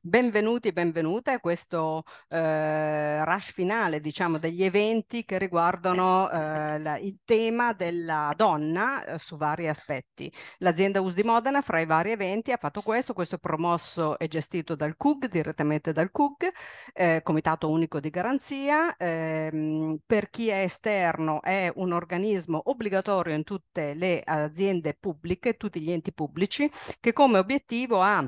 Benvenuti e benvenute a questo eh, rush finale, diciamo, degli eventi che riguardano eh, la, il tema della donna eh, su vari aspetti. L'azienda US di Modena, fra i vari eventi, ha fatto questo, questo è promosso e gestito dal CUG, direttamente dal CUG, eh, Comitato Unico di Garanzia. Ehm, per chi è esterno è un organismo obbligatorio in tutte le aziende pubbliche, tutti gli enti pubblici, che come obiettivo ha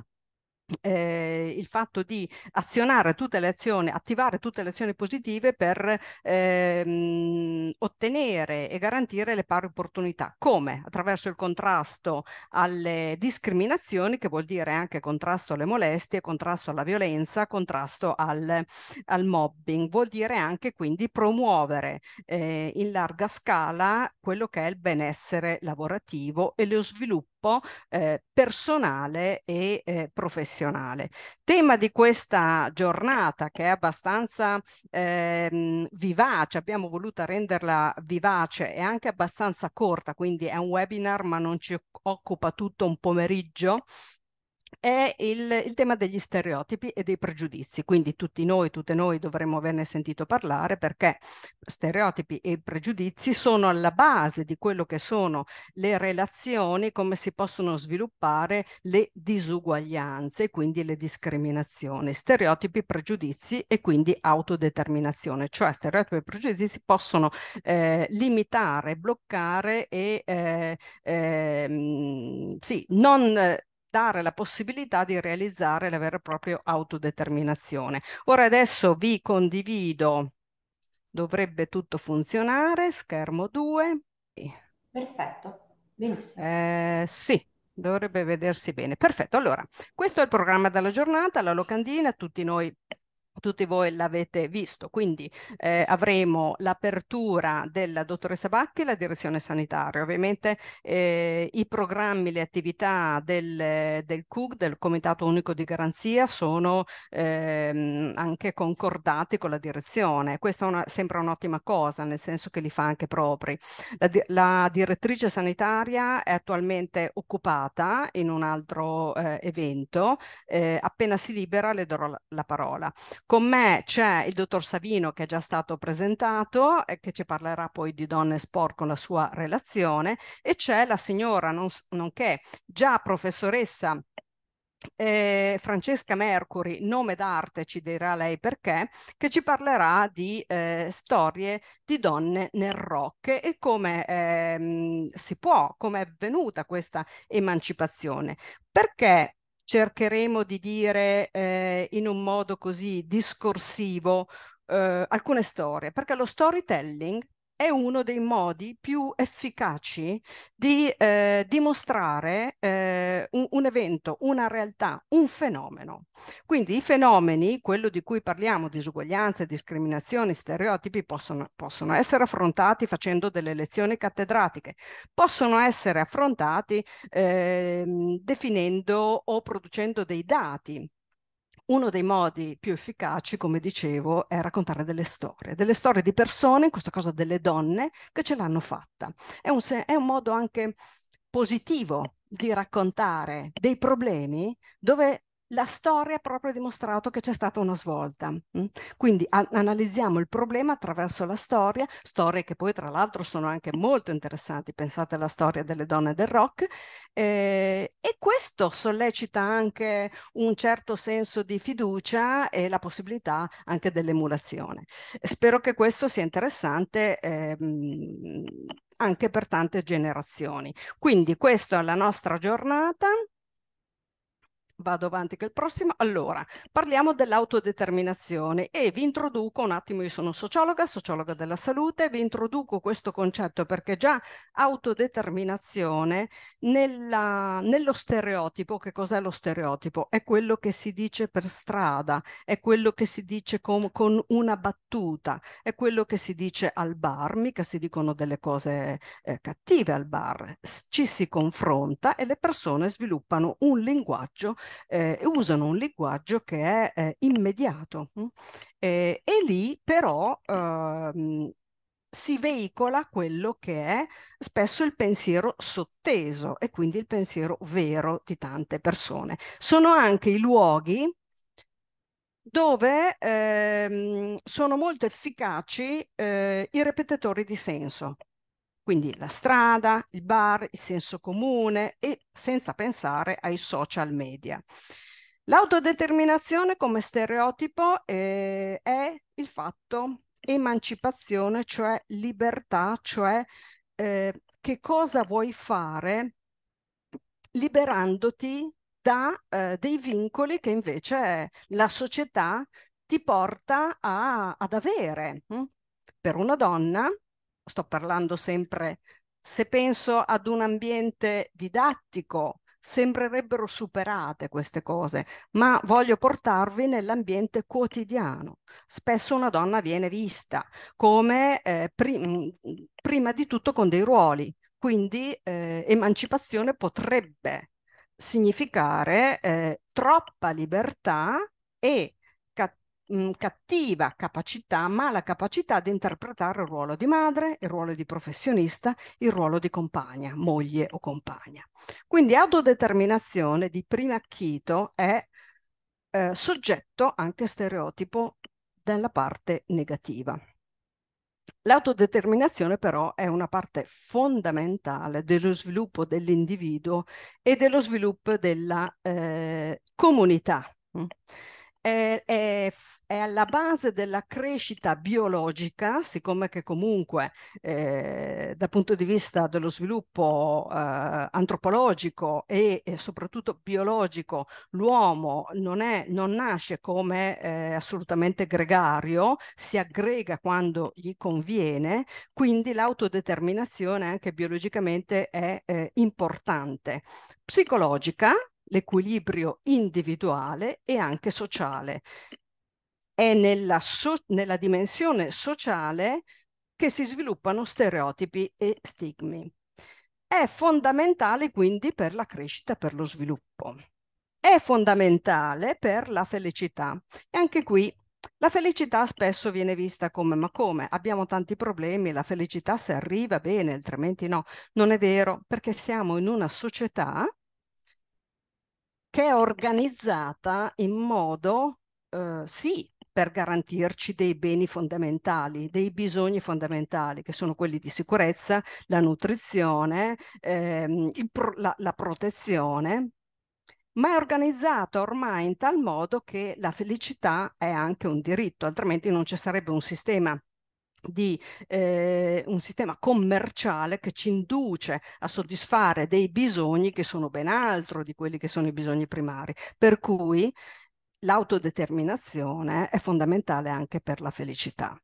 eh, il fatto di azionare tutte le azioni, attivare tutte le azioni positive per ehm, ottenere e garantire le pari opportunità. Come? Attraverso il contrasto alle discriminazioni, che vuol dire anche contrasto alle molestie, contrasto alla violenza, contrasto al, al mobbing. Vuol dire anche quindi promuovere eh, in larga scala quello che è il benessere lavorativo e lo sviluppo sviluppo eh, personale e eh, professionale. Tema di questa giornata che è abbastanza eh, vivace, abbiamo voluto renderla vivace e anche abbastanza corta, quindi è un webinar ma non ci occupa tutto un pomeriggio è il, il, tema degli stereotipi e dei pregiudizi. Quindi tutti noi, tutte noi dovremmo averne sentito parlare perché stereotipi e pregiudizi sono alla base di quello che sono le relazioni, come si possono sviluppare le disuguaglianze quindi le discriminazioni. Stereotipi, pregiudizi e quindi autodeterminazione, cioè stereotipi e pregiudizi possono eh, limitare, bloccare e eh, eh, sì, non dare la possibilità di realizzare la vera e propria autodeterminazione. Ora adesso vi condivido, dovrebbe tutto funzionare, schermo 2. Perfetto, benissimo. Eh, sì, dovrebbe vedersi bene. Perfetto, allora questo è il programma della giornata, la locandina, tutti noi tutti voi l'avete visto, quindi eh, avremo l'apertura della dottoressa Batti e la direzione sanitaria. Ovviamente eh, i programmi, le attività del, del CUG, del Comitato Unico di Garanzia, sono ehm, anche concordati con la direzione. Questa è una, sembra un'ottima cosa, nel senso che li fa anche propri. La, la direttrice sanitaria è attualmente occupata in un altro eh, evento, eh, appena si libera le darò la, la parola. Con me c'è il dottor Savino che è già stato presentato e eh, che ci parlerà poi di donne sport con la sua relazione e c'è la signora non, nonché già professoressa eh, Francesca Mercuri, nome d'arte ci dirà lei perché, che ci parlerà di eh, storie di donne nel rock e come ehm, si può, come è avvenuta questa emancipazione. Perché cercheremo di dire eh, in un modo così discorsivo eh, alcune storie, perché lo storytelling è uno dei modi più efficaci di eh, dimostrare eh, un, un, evento, una realtà, un fenomeno. Quindi i fenomeni, quello di cui parliamo, disuguaglianze, discriminazioni, stereotipi, possono, possono essere affrontati facendo delle lezioni cattedratiche, possono essere affrontati eh, definendo o producendo dei dati uno dei modi più efficaci, come dicevo, è raccontare delle storie, delle storie di persone, in questa cosa delle donne, che ce l'hanno fatta. È un, è un modo anche positivo di raccontare dei problemi dove la storia ha proprio dimostrato che c'è stata una svolta. Mm. Quindi a- analizziamo il problema attraverso la storia, storie che poi tra l'altro sono anche molto interessanti, pensate alla storia delle donne del rock, eh, e questo sollecita anche un certo senso di fiducia e la possibilità anche dell'emulazione. Spero che questo sia interessante. Ehm, anche per tante generazioni. Quindi questa è la nostra giornata. Vado avanti che il prossimo. Allora, parliamo dell'autodeterminazione e vi introduco un attimo, io sono sociologa, sociologa della salute, vi introduco questo concetto perché già autodeterminazione nella, nello stereotipo, che cos'è lo stereotipo? È quello che si dice per strada, è quello che si dice con, con una battuta, è quello che si dice al bar, mica si dicono delle cose eh, cattive al bar, ci si confronta e le persone sviluppano un linguaggio eh, usano un linguaggio che è eh, immediato mm? e, eh, e, lì però ehm, si veicola quello che è spesso il pensiero sotteso e quindi il pensiero vero di tante persone. Sono anche i luoghi dove ehm, sono molto efficaci eh, i ripetitori di senso. Quindi la strada, il bar, il senso comune e senza pensare ai social media. L'autodeterminazione come stereotipo eh, è il fatto emancipazione, cioè libertà, cioè eh, che cosa vuoi fare liberandoti da eh, dei vincoli che invece la società ti porta a, ad avere. Hm? Per una donna sto parlando sempre, se penso ad un ambiente didattico, sembrerebbero superate queste cose, ma voglio portarvi nell'ambiente quotidiano. Spesso una donna viene vista come eh, prim mm, prima di tutto con dei ruoli, quindi eh, emancipazione potrebbe significare eh, troppa libertà e mh, mhmm, cattiva capacità, ma la capacità di interpretare il ruolo di madre, il ruolo di professionista, il ruolo di compagna, moglie o compagna. Quindi autodeterminazione di prima acchito è eh, soggetto anche a stereotipo della parte negativa. L'autodeterminazione però è una parte fondamentale dello sviluppo dell'individuo e dello sviluppo della eh, comunità è, è, è, alla base della crescita biologica, siccome che comunque eh, dal punto di vista dello sviluppo eh, antropologico e, e, soprattutto biologico l'uomo non, è, non nasce come eh, assolutamente gregario, si aggrega quando gli conviene, quindi l'autodeterminazione anche biologicamente è eh, importante. Psicologica, l'equilibrio individuale e anche sociale. È nella, so nella dimensione sociale che si sviluppano stereotipi e stigmi. È fondamentale quindi per la crescita, per lo sviluppo. È fondamentale per la felicità. E anche qui la felicità spesso viene vista come ma come? Abbiamo tanti problemi, la felicità se arriva bene, altrimenti no. Non è vero, perché siamo in una società che è organizzata in modo, eh, sì, per garantirci dei beni fondamentali, dei bisogni fondamentali, che sono quelli di sicurezza, la nutrizione, ehm, pro la, la protezione, ma è organizzata ormai in tal modo che la felicità è anche un diritto, altrimenti non ci sarebbe un sistema di eh, un sistema commerciale che ci induce a soddisfare dei bisogni che sono ben altro di quelli che sono i bisogni primari. Per cui l'autodeterminazione è fondamentale anche per la felicità.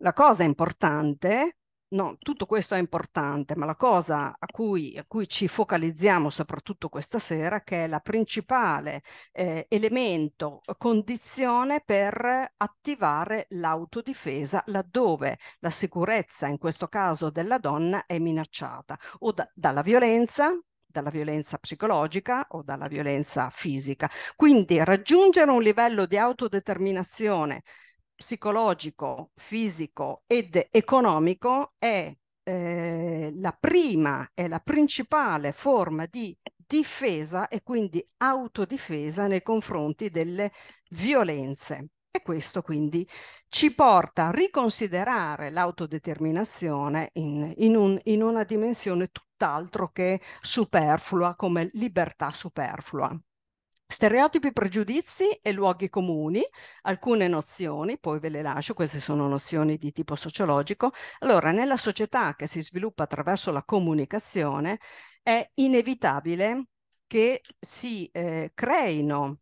La cosa importante No, tutto questo è importante, ma la cosa a cui, a cui, ci focalizziamo soprattutto questa sera, che è la principale eh, elemento, eh, condizione per attivare l'autodifesa laddove la sicurezza, in questo caso della donna, è minacciata o da, dalla violenza, dalla violenza psicologica o dalla violenza fisica. Quindi raggiungere un livello di autodeterminazione psicologico, fisico ed economico è eh, la prima e la principale forma di difesa e quindi autodifesa nei confronti delle violenze. E questo quindi ci porta a riconsiderare l'autodeterminazione in, in, un, in una dimensione tutt'altro che superflua come libertà superflua. Stereotipi, pregiudizi e luoghi comuni, alcune nozioni, poi ve le lascio, queste sono nozioni di tipo sociologico. Allora, nella società che si sviluppa attraverso la comunicazione è inevitabile che si eh, creino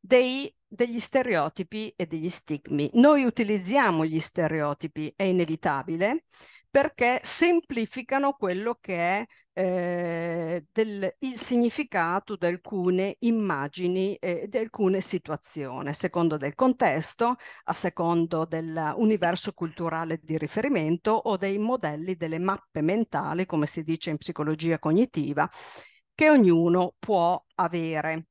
dei degli stereotipi e degli stigmi. Noi utilizziamo gli stereotipi, è inevitabile, perché semplificano quello che è eh, del, il significato di alcune immagini e eh, di alcune situazioni, a secondo del contesto, a secondo dell'universo culturale di riferimento o dei modelli delle mappe mentali, come si dice in psicologia cognitiva, che ognuno può avere.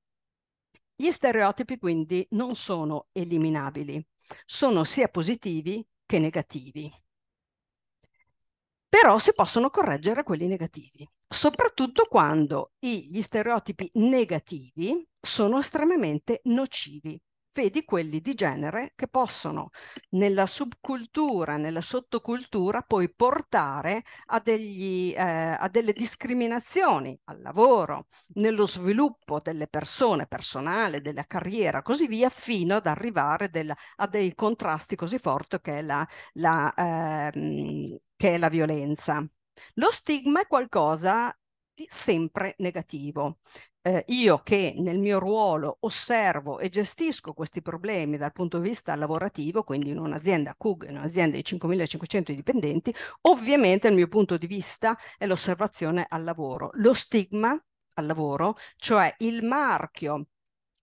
Gli stereotipi quindi non sono eliminabili, sono sia positivi che negativi. Però si possono correggere quelli negativi, soprattutto quando gli stereotipi negativi sono estremamente nocivi vedi quelli di genere che possono nella subcultura, nella sottocultura poi portare a, degli, eh, a delle discriminazioni al lavoro, nello sviluppo delle persone, personale, della carriera, così via, fino ad arrivare del, a dei contrasti così forti che è la, la, eh, che è la violenza. Lo stigma è qualcosa sempre negativo eh, io che nel mio ruolo osservo e gestisco questi problemi dal punto di vista lavorativo, quindi in un'azienda CUG, in un'azienda di 5.500 dipendenti, ovviamente il mio punto di vista è l'osservazione al lavoro, lo stigma al lavoro, cioè il marchio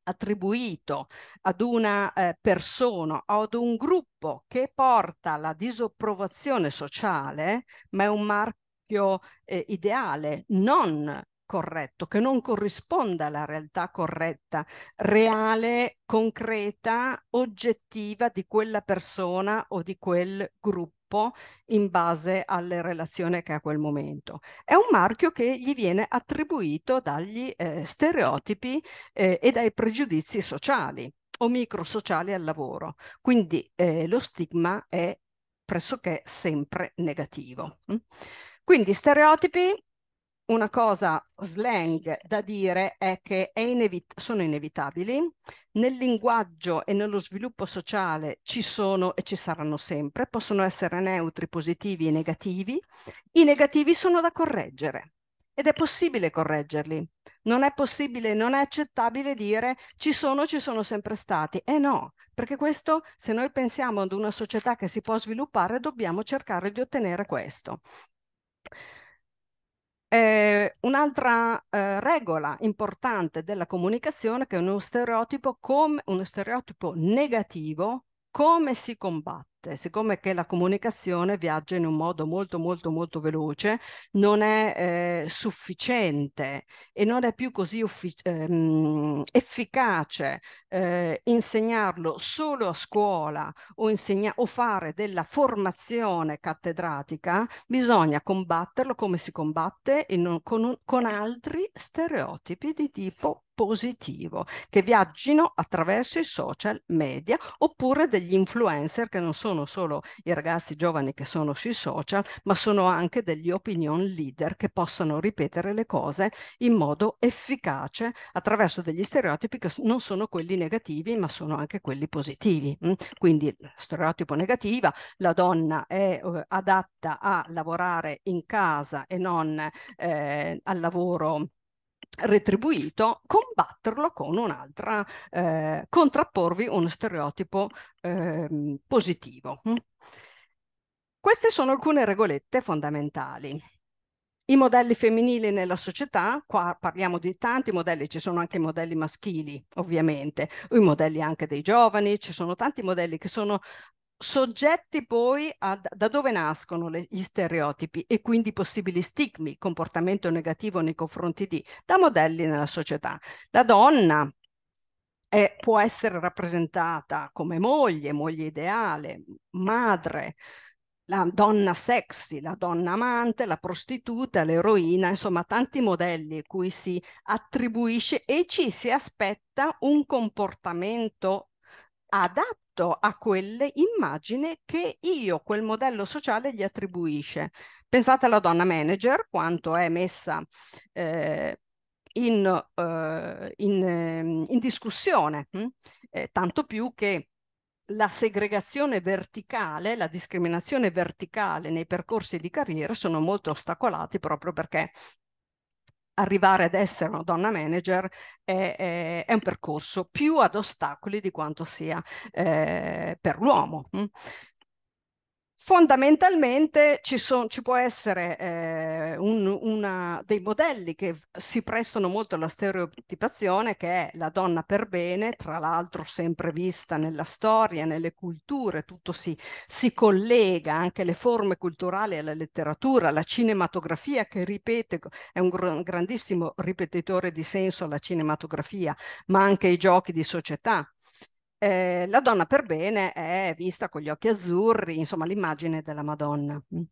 attribuito ad una eh, persona o ad un gruppo che porta la disapprovazione sociale, ma è un marchio eh, ideale, non corretto, che non corrisponda alla realtà corretta, reale, concreta, oggettiva di quella persona o di quel gruppo in base alle relazioni che ha quel momento. È un marchio che gli viene attribuito dagli eh, stereotipi eh, e dai pregiudizi sociali o microsociali al lavoro. Quindi eh, lo stigma è pressoché sempre negativo. Mm. Quindi stereotipi una cosa slang da dire è che è inevit sono inevitabili, nel linguaggio e nello sviluppo sociale ci sono e ci saranno sempre, possono essere neutri, positivi e negativi, i negativi sono da correggere ed è possibile correggerli. Non è possibile, non è accettabile dire ci sono, ci sono sempre stati. Eh no, perché questo, se noi pensiamo ad una società che si può sviluppare, dobbiamo cercare di ottenere questo. Eh, un'altra eh, regola importante della comunicazione che è uno stereotipo, come, uno stereotipo negativo, come si combatte? dirette. Siccome che la comunicazione viaggia in un modo molto molto molto veloce, non è eh, sufficiente e non è più così ehm, efficace eh, insegnarlo solo a scuola o, o fare della formazione cattedratica, bisogna combatterlo come si combatte un, con, un, con altri stereotipi di tipo positivo, che viaggino attraverso i social media oppure degli influencer che non sono solo i ragazzi giovani che sono sui social, ma sono anche degli opinion leader che possano ripetere le cose in modo efficace attraverso degli stereotipi che non sono quelli negativi, ma sono anche quelli positivi. Mm? Quindi stereotipo negativa, la donna è eh, adatta a lavorare in casa e non eh, al lavoro retribuito, combatterlo con un'altra, eh, contrapporvi uno stereotipo eh, positivo. Mm. Queste sono alcune regolette fondamentali. I modelli femminili nella società, qua parliamo di tanti modelli, ci sono anche i modelli maschili ovviamente, i modelli anche dei giovani, ci sono tanti modelli che sono soggetti poi a, da dove nascono le, gli stereotipi e quindi possibili stigmi, comportamento negativo nei confronti di, da modelli nella società. La donna è, può essere rappresentata come moglie, moglie ideale, madre, la donna sexy, la donna amante, la prostituta, l'eroina, insomma tanti modelli cui si attribuisce e ci si aspetta un comportamento adatto rispetto a quell'immagine che io, quel modello sociale, gli attribuisce. Pensate alla donna manager, quanto è messa eh, in, eh, in, ehm, in, discussione, hm? eh, tanto più che la segregazione verticale, la discriminazione verticale nei percorsi di carriera sono molto ostacolati proprio perché arrivare ad essere una donna manager è, è, è, un percorso più ad ostacoli di quanto sia eh, per l'uomo. Mm. Fondamentalmente ci, son, ci può essere eh, un, una, dei modelli che si prestano molto alla stereotipazione, che è la donna per bene, tra l'altro sempre vista nella storia, nelle culture, tutto si, si collega, anche le forme culturali alla letteratura, alla cinematografia che ripete, è un gr- grandissimo ripetitore di senso la cinematografia, ma anche ai giochi di società eh, la donna per bene è vista con gli occhi azzurri, insomma l'immagine della Madonna. Mm.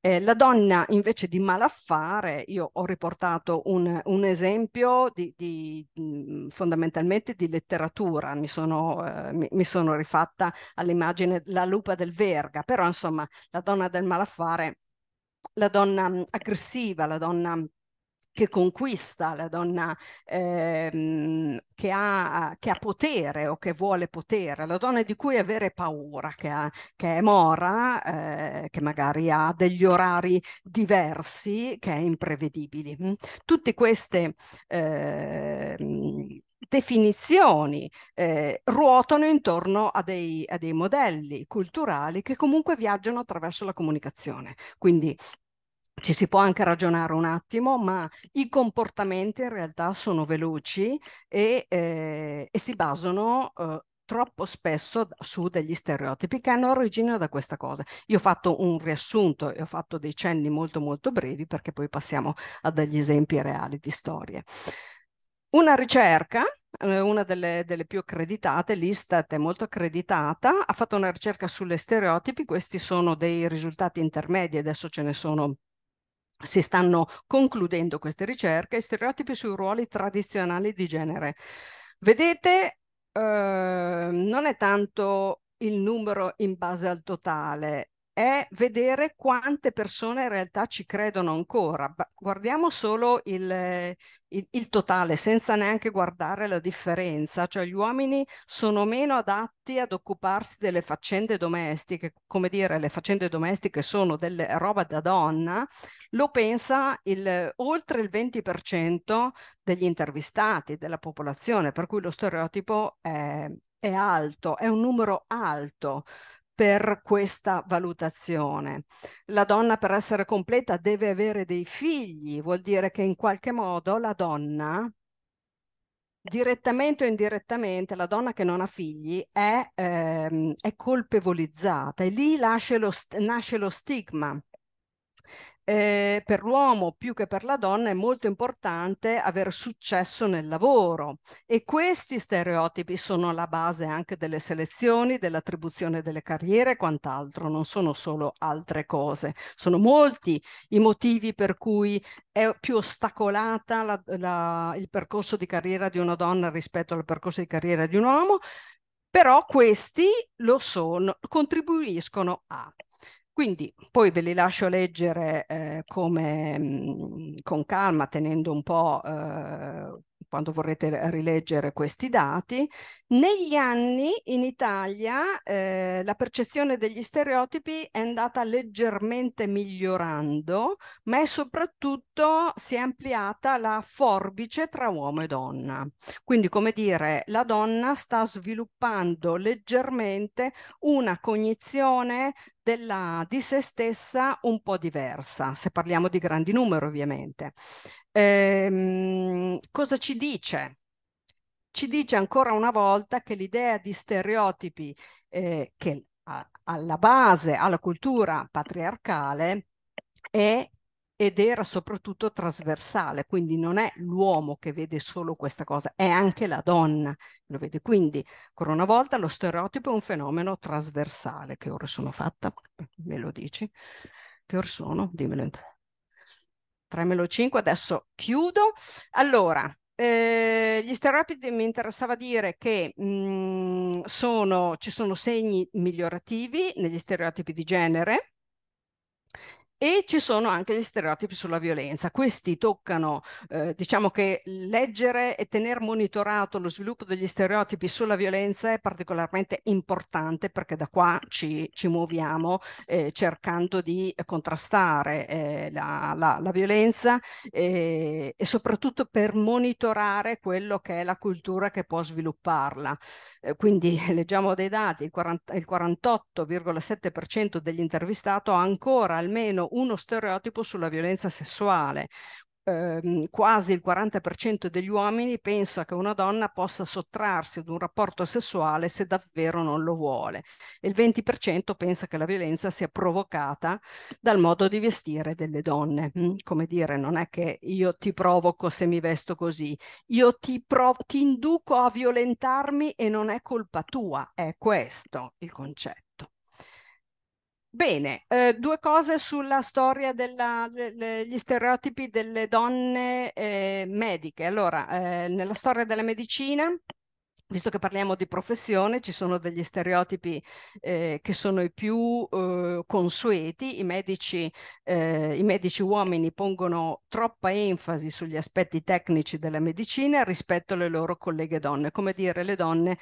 Eh, la donna invece di malaffare, io ho riportato un, un esempio di, di, mm, fondamentalmente di letteratura, mi sono, eh, mi, mi sono rifatta all'immagine La lupa del Verga, però insomma la donna del malaffare, la donna mm, aggressiva, la donna che conquista la donna ehm, che, ha, che, ha, potere o che vuole potere, la donna di cui avere paura, che, ha, che è mora, eh, che magari ha degli orari diversi, che è imprevedibili. Mm? Tutte queste eh, definizioni eh, ruotano intorno a dei, a dei modelli culturali che comunque viaggiano attraverso la comunicazione. Quindi ci si può anche ragionare un attimo, ma i comportamenti in realtà sono veloci e, eh, e si basano eh, troppo spesso su degli stereotipi che hanno origine da questa cosa. Io ho fatto un riassunto e ho fatto dei cenni molto molto brevi perché poi passiamo a degli esempi reali di storie. Una ricerca, eh, una delle, delle più accreditate, l'Istat è molto accreditata, ha fatto una ricerca sulle stereotipi, questi sono dei risultati intermedi, adesso ce ne sono si stanno concludendo queste ricerche, stereotipi sui ruoli tradizionali di genere. Vedete, eh, non è tanto il numero in base al totale, è vedere quante persone in realtà ci credono ancora. Guardiamo solo il, eh, il, il, totale, senza neanche guardare la differenza, cioè gli uomini sono meno adatti ad occuparsi delle faccende domestiche, come dire, le faccende domestiche sono delle roba da donna, lo pensa il, oltre il 20% degli intervistati, della popolazione, per cui lo stereotipo è, è alto, è un numero alto per questa valutazione. La donna per essere completa deve avere dei figli, vuol dire che in qualche modo la donna, direttamente o indirettamente, la donna che non ha figli è, ehm, è colpevolizzata e lì nasce lo, nasce lo stigma eh, per l'uomo più che per la donna è molto importante avere successo nel lavoro e questi stereotipi sono la base anche delle selezioni, dell'attribuzione delle carriere e quant'altro, non sono solo altre cose. Sono molti i motivi per cui è più ostacolata la, la, il percorso di carriera di una donna rispetto al percorso di carriera di un uomo, però questi lo sono, contribuiscono a. Quindi poi ve li lascio leggere eh, come, mh, mm, con calma, tenendo un po' eh, quando vorrete rileggere questi dati, negli anni in Italia eh, la percezione degli stereotipi è andata leggermente migliorando, ma soprattutto si è ampliata la forbice tra uomo e donna. Quindi, come dire, la donna sta sviluppando leggermente una cognizione della, di se stessa un po' diversa, se parliamo di grandi numeri ovviamente. Ehm, cosa ci dice? Ci dice ancora una volta che l'idea di stereotipi eh, che a, alla base, alla cultura patriarcale, è ed era soprattutto trasversale, quindi non è l'uomo che vede solo questa cosa, è anche la donna che lo vede. Quindi, ancora una volta, lo stereotipo è un fenomeno trasversale. Che ore sono fatta? Me lo dici? Che ore sono? Dimmelo. 3 meno adesso chiudo. Allora, eh, gli stereotipi mi interessava dire che mh, mm, sono, ci sono segni migliorativi negli stereotipi di genere e ci sono anche gli stereotipi sulla violenza. Questi toccano, eh, diciamo che leggere e tenere monitorato lo sviluppo degli stereotipi sulla violenza è particolarmente importante perché da qua ci, ci muoviamo eh, cercando di contrastare eh, la, la, la, violenza eh, e soprattutto per monitorare quello che è la cultura che può svilupparla. Eh, quindi leggiamo dei dati, il, 40, il 48,7% degli intervistati ha ancora almeno uno stereotipo sulla violenza sessuale. Ehm, quasi il 40% degli uomini pensa che una donna possa sottrarsi ad un rapporto sessuale se davvero non lo vuole e il 20% pensa che la violenza sia provocata dal modo di vestire delle donne. Mm, come dire, non è che io ti provoco se mi vesto così, io ti, ti induco a violentarmi e non è colpa tua, è questo il concetto. Bene, eh, due cose sulla storia degli stereotipi delle donne eh, mediche. Allora, eh, nella storia della medicina, visto che parliamo di professione, ci sono degli stereotipi eh, che sono i più eh, consueti. I medici, eh, I medici uomini pongono troppa enfasi sugli aspetti tecnici della medicina rispetto alle loro colleghe donne, come dire le donne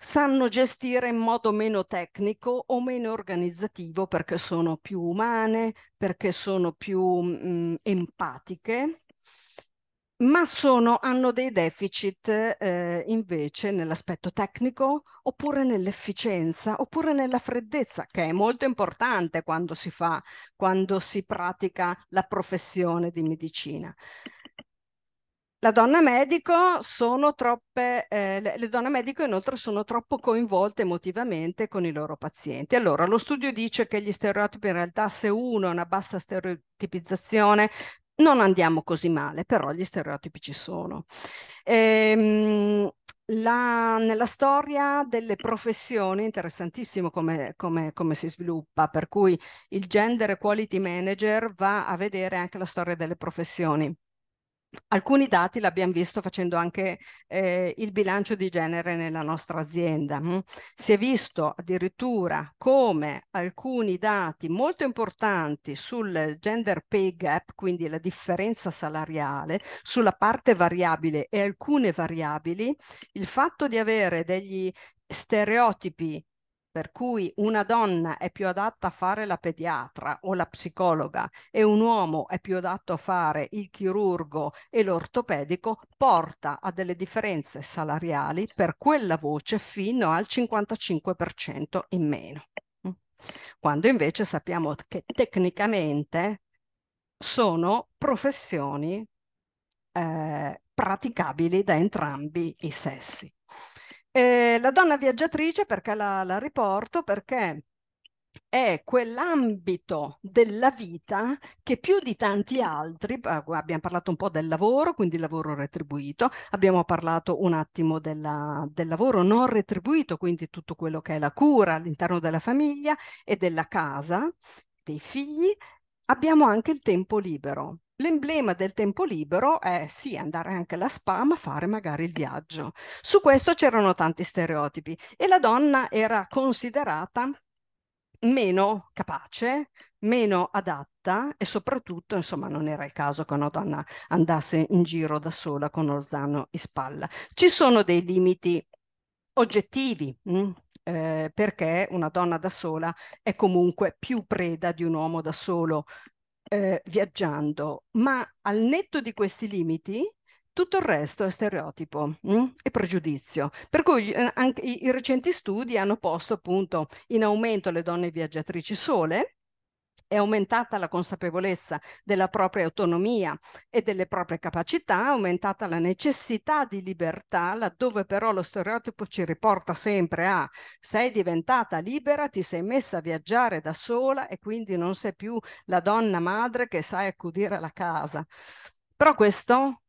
sanno gestire in modo meno tecnico o meno organizzativo perché sono più umane, perché sono più mh, mm, empatiche, ma sono, hanno dei deficit eh, invece nell'aspetto tecnico oppure nell'efficienza oppure nella freddezza, che è molto importante quando si fa, quando si pratica la professione di medicina la donna medico sono troppe, eh, le, le donne medico inoltre sono troppo coinvolte emotivamente con i loro pazienti. Allora, lo studio dice che gli stereotipi in realtà, se uno ha una bassa stereotipizzazione, non andiamo così male, però gli stereotipi ci sono. Ehm, la, nella storia delle professioni, interessantissimo come, come, come, si sviluppa, per cui il gender quality manager va a vedere anche la storia delle professioni alcuni dati l'abbiamo visto facendo anche eh, il bilancio di genere nella nostra azienda. Mm. Si è visto addirittura come alcuni dati molto importanti sul gender pay gap, quindi la differenza salariale, sulla parte variabile e alcune variabili, il fatto di avere degli stereotipi per cui una donna è più adatta a fare la pediatra o la psicologa e un uomo è più adatto a fare il chirurgo e l'ortopedico, porta a delle differenze salariali per quella voce fino al 55% in meno. Mm. Quando invece sappiamo che tecnicamente sono professioni eh, praticabili da entrambi i sessi. Eh, la donna viaggiatrice, perché la, la riporto? Perché è quell'ambito della vita che più di tanti altri, eh, abbiamo parlato un po' del lavoro, quindi il lavoro retribuito, abbiamo parlato un attimo della, del lavoro non retribuito, quindi tutto quello che è la cura all'interno della famiglia e della casa, dei figli, abbiamo anche il tempo libero. L'emblema del tempo libero è sì andare anche alla spa, ma fare magari il viaggio. Su questo c'erano tanti stereotipi e la donna era considerata meno capace, meno adatta e soprattutto, insomma, non era il caso che una donna andasse in giro da sola con lo Orzano in spalla. Ci sono dei limiti oggettivi. Mh? Mm? Eh, perché una donna da sola è comunque più preda di un uomo da solo eh, viaggiando, ma al netto di questi limiti tutto il resto è stereotipo mh? Mm, e pregiudizio. Per cui eh, anche i, i recenti studi hanno posto appunto in aumento le donne viaggiatrici sole, è aumentata la consapevolezza della propria autonomia e delle proprie capacità, è aumentata la necessità di libertà, laddove però lo stereotipo ci riporta sempre a sei diventata libera, ti sei messa a viaggiare da sola e quindi non sei più la donna madre che sai accudire la casa. Però questo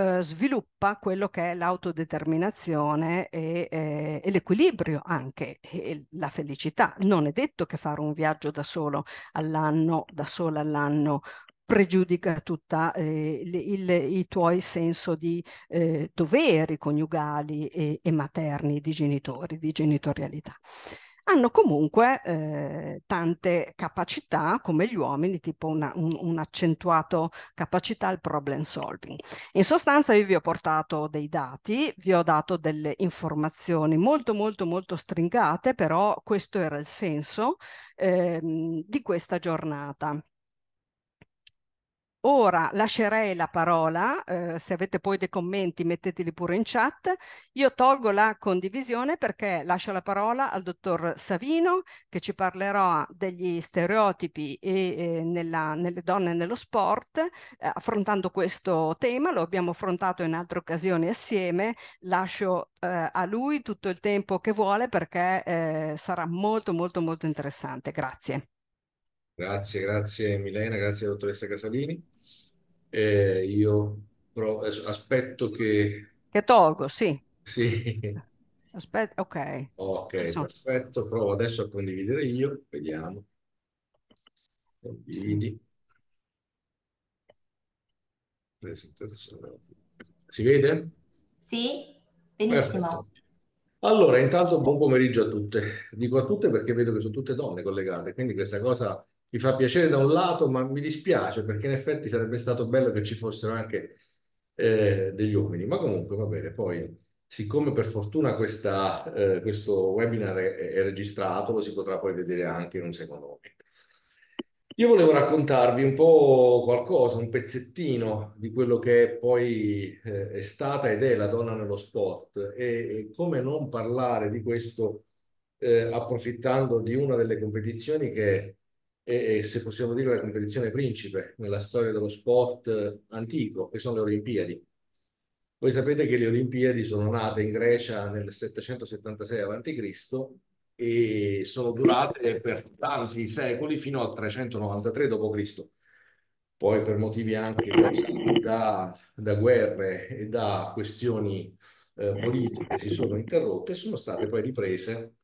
eh, sviluppa quello che è l'autodeterminazione e, eh, e l'equilibrio anche e la felicità. Non è detto che fare un viaggio da solo all'anno, da sola all'anno pregiudica tutta eh, il, il, i tuoi senso di eh, doveri coniugali e, e materni di genitori, di genitorialità hanno comunque eh, tante capacità come gli uomini, tipo una, un, un, accentuato capacità al problem solving. In sostanza io vi ho portato dei dati, vi ho dato delle informazioni molto molto molto stringate, però questo era il senso eh, di questa giornata. Ora lascerei la parola, eh, se avete poi dei commenti metteteli pure in chat. Io tolgo la condivisione perché lascio la parola al dottor Savino che ci parlerà degli stereotipi e, e eh, nella, nelle donne e nello sport, eh, affrontando questo tema, lo abbiamo affrontato in altre occasioni assieme, lascio eh, a lui tutto il tempo che vuole perché eh, sarà molto molto molto interessante. Grazie. Grazie, grazie Milena, grazie dottoressa Casalini eh, io pro- aspetto che... Che tolgo, sì. Sì. Aspetta, ok. adesso... perfetto. Provo adesso a condividere io, vediamo. Condividi. Presentazione. Si vede? Sì, benissimo. Perfetto. Allora, intanto buon pomeriggio a tutte. Dico a tutte perché vedo che sono tutte donne collegate, quindi questa cosa mi fa piacere da un lato, ma mi dispiace perché in effetti sarebbe stato bello che ci fossero anche eh, degli uomini. Ma comunque va bene, poi siccome per fortuna questa, eh, questo webinar è, è, registrato, lo si potrà poi vedere anche in un secondo momento. Io volevo raccontarvi un po' qualcosa, un pezzettino di quello che poi eh, è stata ed è la donna nello sport e, e come non parlare di questo eh, approfittando di una delle competizioni che e, se possiamo dire la competizione principe nella storia dello sport eh, antico, che sono le Olimpiadi. Voi sapete che le Olimpiadi sono nate in Grecia nel 776 a.C. e sono durate per tanti secoli fino al 393 d.C. Poi per motivi anche da, da guerre e da questioni eh, politiche si sono interrotte e sono state poi riprese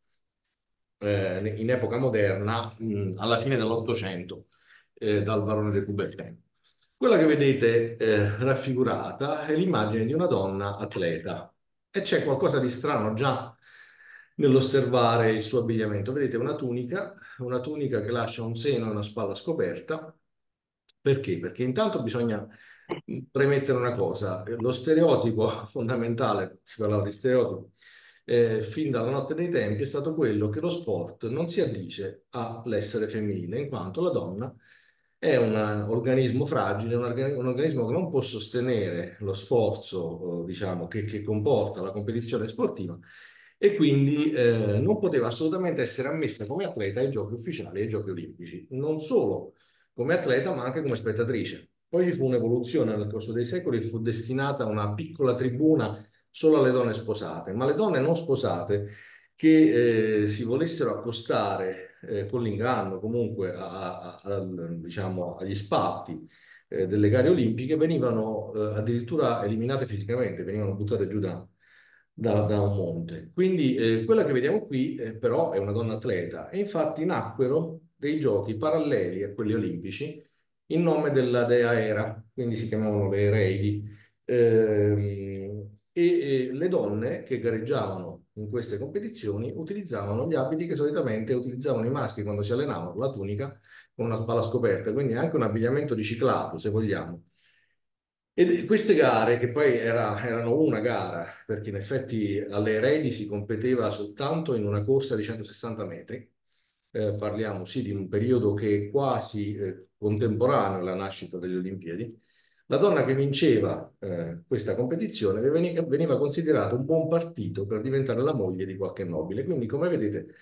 eh, in epoca moderna, mh, alla fine dell'Ottocento, eh, dal barone del Coubertin. Quella che vedete eh, raffigurata è l'immagine di una donna atleta e c'è qualcosa di strano già nell'osservare il suo abbigliamento. Vedete una tunica, una tunica che lascia un seno e una spalla scoperta. Perché? Perché intanto bisogna premettere una cosa, lo stereotipo fondamentale, si parlava di stereotipo, eh, fin dalla notte dei tempi è stato quello che lo sport non si addice all'essere femminile, in quanto la donna è un organismo fragile, un, organ un organismo che non può sostenere lo sforzo, eh, diciamo, che, che, comporta la competizione sportiva e quindi eh, non poteva assolutamente essere ammessa come atleta ai giochi ufficiali ai giochi olimpici, non solo come atleta ma anche come spettatrice. Poi ci fu un'evoluzione nel corso dei secoli, fu destinata a una piccola tribuna solo alle donne sposate, ma le donne non sposate che eh, si volessero accostare eh, con l'inganno comunque a, a, a, diciamo, agli spalti eh, delle gare olimpiche venivano eh, addirittura eliminate fisicamente, venivano buttate giù da, da, da un monte. Quindi eh, quella che vediamo qui eh, però è una donna atleta e infatti nacquero dei giochi paralleli a quelli olimpici in nome della dea Era, quindi si chiamavano le Ereidi. Eh, e, le donne che gareggiavano in queste competizioni utilizzavano gli abiti che solitamente utilizzavano i maschi quando si allenavano, la tunica con una spalla scoperta, quindi anche un abbigliamento riciclato se vogliamo. E queste gare, che poi era, erano una gara, perché in effetti alle eredi si competeva soltanto in una corsa di 160 metri, eh, parliamo sì di un periodo che è quasi eh, contemporaneo alla nascita delle Olimpiadi, la donna che vinceva eh, questa competizione veniva considerata un buon partito per diventare la moglie di qualche nobile. Quindi, come vedete,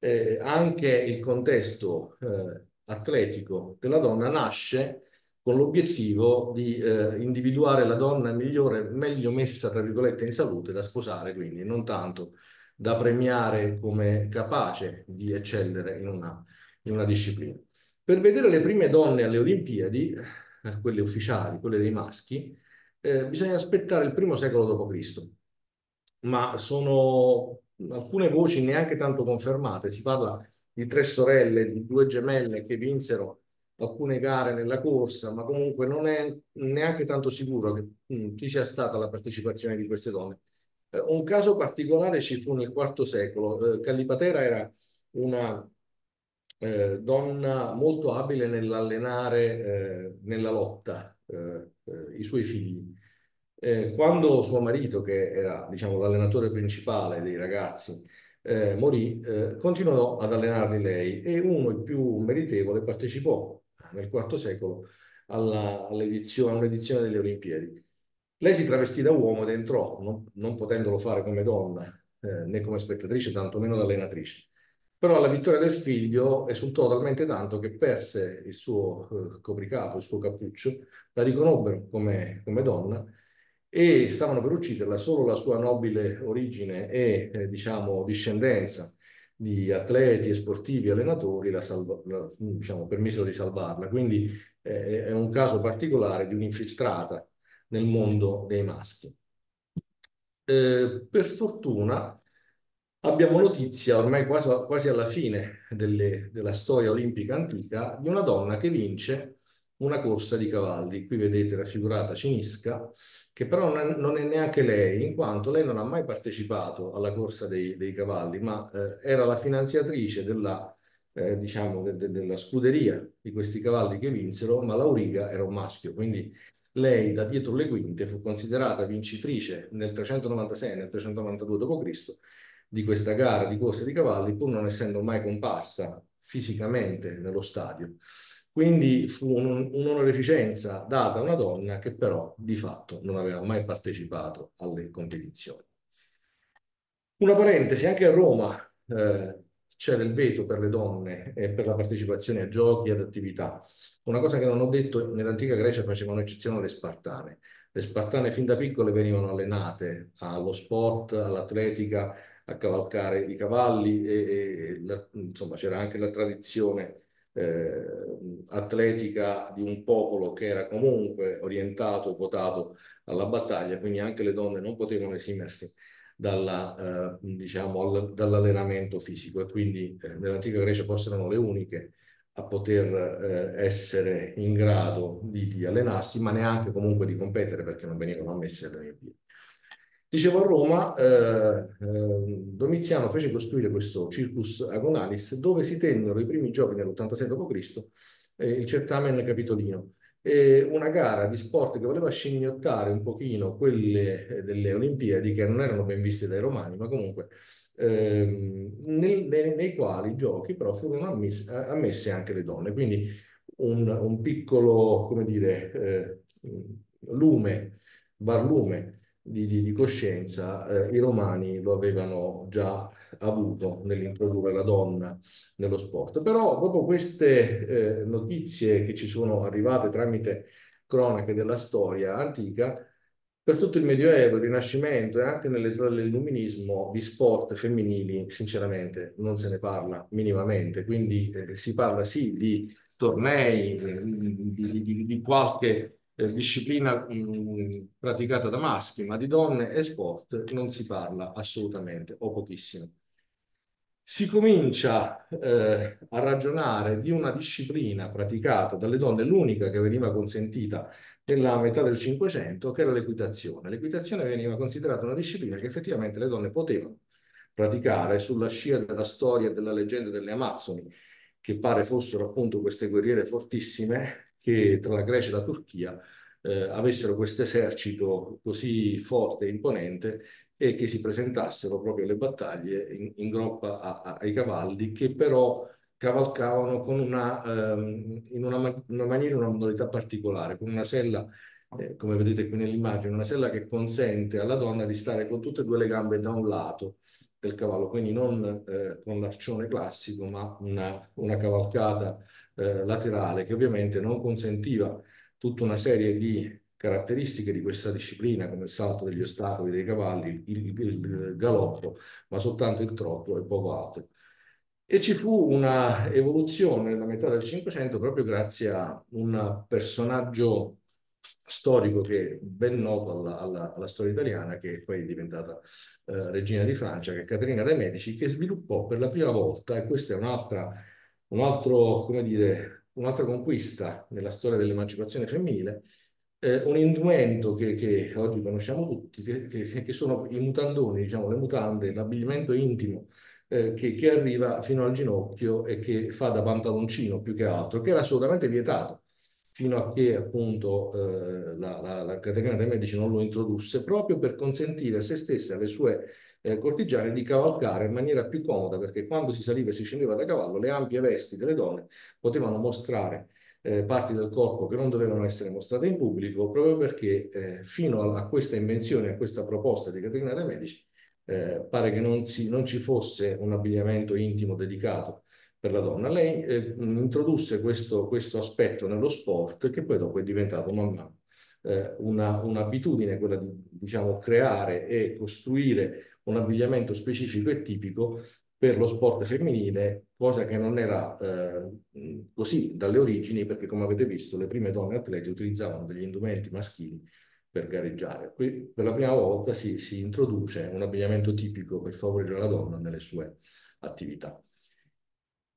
eh, anche il contesto eh, atletico della donna nasce con l'obiettivo di eh, individuare la donna migliore, meglio messa, tra virgolette, in salute da sposare, quindi non tanto da premiare come capace di eccellere in una, in una disciplina. Per vedere le prime donne alle Olimpiadi eh, quelle ufficiali, quelle dei maschi, eh, bisogna aspettare il primo secolo d.C. Ma sono alcune voci neanche tanto confermate. Si parla di tre sorelle, di due gemelle che vinsero alcune gare nella corsa, ma comunque non è neanche tanto sicuro che mh, mm, ci sia stata la partecipazione di queste donne. Eh, un caso particolare ci fu nel IV secolo. Eh, Callipatera era una eh, donna molto abile nell'allenare, eh, nella lotta, eh, eh, i suoi figli. Eh, quando suo marito, che era diciamo, l'allenatore principale dei ragazzi, morì, continuò ad allenarli lei e uno, il più meritevole, partecipò nel IV secolo all'edizione all all delle Olimpiadi. Lei si travestì da uomo ed entrò, non, non potendolo fare come donna, eh, né come spettatrice, tantomeno da allenatrice però la vittoria del figlio esultò talmente tanto che perse il suo eh, copricapo, il suo cappuccio, la riconobbero come, come, donna e stavano per ucciderla, solo la sua nobile origine e eh, diciamo discendenza di atleti e sportivi allenatori la salva, la, diciamo, permisero di salvarla. Quindi eh, è un caso particolare di un'infiltrata nel mondo dei maschi. Eh, per fortuna abbiamo notizia, ormai quasi, quasi alla fine delle, della storia olimpica antica, di una donna che vince una corsa di cavalli. Qui vedete raffigurata Cinisca, che però non è, non è neanche lei, in quanto lei non ha mai partecipato alla corsa dei, dei cavalli, ma eh, era la finanziatrice della, eh, diciamo, de, de, della scuderia di questi cavalli che vinsero, ma Lauriga era un maschio, quindi lei da dietro le quinte fu considerata vincitrice nel 396 e nel 392 d.C., di questa gara di corse di cavalli, pur non essendo mai comparsa fisicamente nello stadio. Quindi fu un'onorificenza data a una donna che però di fatto non aveva mai partecipato alle competizioni. Una parentesi, anche a Roma eh, c'era il veto per le donne e per la partecipazione a giochi e ad attività. Una cosa che non ho detto, nell'antica Grecia facevano eccezione le spartane. Le spartane fin da piccole venivano allenate allo sport, all'atletica, a cavalcare i cavalli e, e la, insomma c'era anche la tradizione eh, atletica di un popolo che era comunque orientato, votato alla battaglia, quindi anche le donne non potevano esimersi dalla, eh, diciamo, dall'allenamento fisico e quindi eh, nell'antica Grecia forse erano le uniche a poter eh, essere in grado di, di allenarsi, ma neanche comunque di competere perché non venivano ammesse alle Olimpiadi. Dicevo a Roma, eh, eh, Domiziano fece costruire questo Circus Agonalis dove si tennero i primi giochi nell'86 d.C., eh, il certamen capitolino. E una gara di sport che voleva scimmiottare un pochino quelle eh, delle Olimpiadi che non erano ben viste dai romani, ma comunque ehm, nel, nei, nei, quali i giochi però furono ammis, eh, ammesse anche le donne. Quindi un, un piccolo, come dire, eh, lume, barlume di, di, di coscienza, eh, i romani lo avevano già avuto nell'introdurre la donna nello sport. Però dopo queste eh, notizie che ci sono arrivate tramite cronache della storia antica, per tutto il Medioevo, il Rinascimento e anche nell'età dell'illuminismo di sport femminili, sinceramente, non se ne parla minimamente. Quindi eh, si parla sì di tornei, eh, di, di, di, qualche eh, disciplina mh, mm, praticata da maschi, ma di donne e sport non si parla assolutamente o pochissimo. Si comincia eh, a ragionare di una disciplina praticata dalle donne, l'unica che veniva consentita nella metà del Cinquecento, che era l'equitazione. L'equitazione veniva considerata una disciplina che effettivamente le donne potevano praticare sulla scia della storia e della leggenda delle Amazzoni, che pare fossero appunto queste guerriere fortissime che tra la Grecia e la Turchia eh, avessero questo esercito così forte e imponente e che si presentassero proprio alle battaglie in, in groppa a, a, ai cavalli che però cavalcavano con una, ehm, in una, una maniera, una modalità particolare, con una sella eh, come vedete qui nell'immagine, una sella che consente alla donna di stare con tutte e due le gambe da un lato del cavallo, quindi non eh, con l'arcione classico, ma una, una cavalcata eh, laterale che ovviamente non consentiva tutta una serie di caratteristiche di questa disciplina come il salto degli ostacoli dei cavalli, il, il, il galoppo, ma soltanto il trotto e poco altro. E ci fu una evoluzione nella metà del Cinquecento proprio grazie a un personaggio storico che è ben noto alla, alla, alla storia italiana, che poi è diventata eh, regina di Francia, che è Caterina dei Medici, che sviluppò per la prima volta, e questa è un'altra un altro, come dire, un'altra conquista nella storia dell'emancipazione femminile, eh, un indumento che, che, oggi conosciamo tutti, che, che, che, sono i mutandoni, diciamo le mutande, l'abbigliamento intimo eh, che, arriva fino al ginocchio e che fa da pantaloncino più che altro, che era assolutamente vietato fino a che appunto eh, la, la, la categoria dei medici non lo introdusse, proprio per consentire a se stessa e alle sue eh, cortigiane di cavalcare in maniera più comoda, perché quando si saliva e si scendeva da cavallo, le ampie vesti delle donne potevano mostrare eh, parti del corpo che non dovevano essere mostrate in pubblico, proprio perché eh, fino a, a, questa invenzione, a questa proposta di Caterina de' Medici, eh, pare che non, si, non, ci fosse un abbigliamento intimo dedicato per la donna. Lei eh, introdusse questo, questo, aspetto nello sport che poi dopo è diventato man mano eh, un'abitudine, quella di diciamo, creare e costruire un abbigliamento specifico e tipico per lo sport femminile, cosa che non era eh, così dalle origini, perché come avete visto le prime donne atlete utilizzavano degli indumenti maschili per gareggiare. Qui per la prima volta si, si introduce un abbigliamento tipico per favorire la donna nelle sue attività.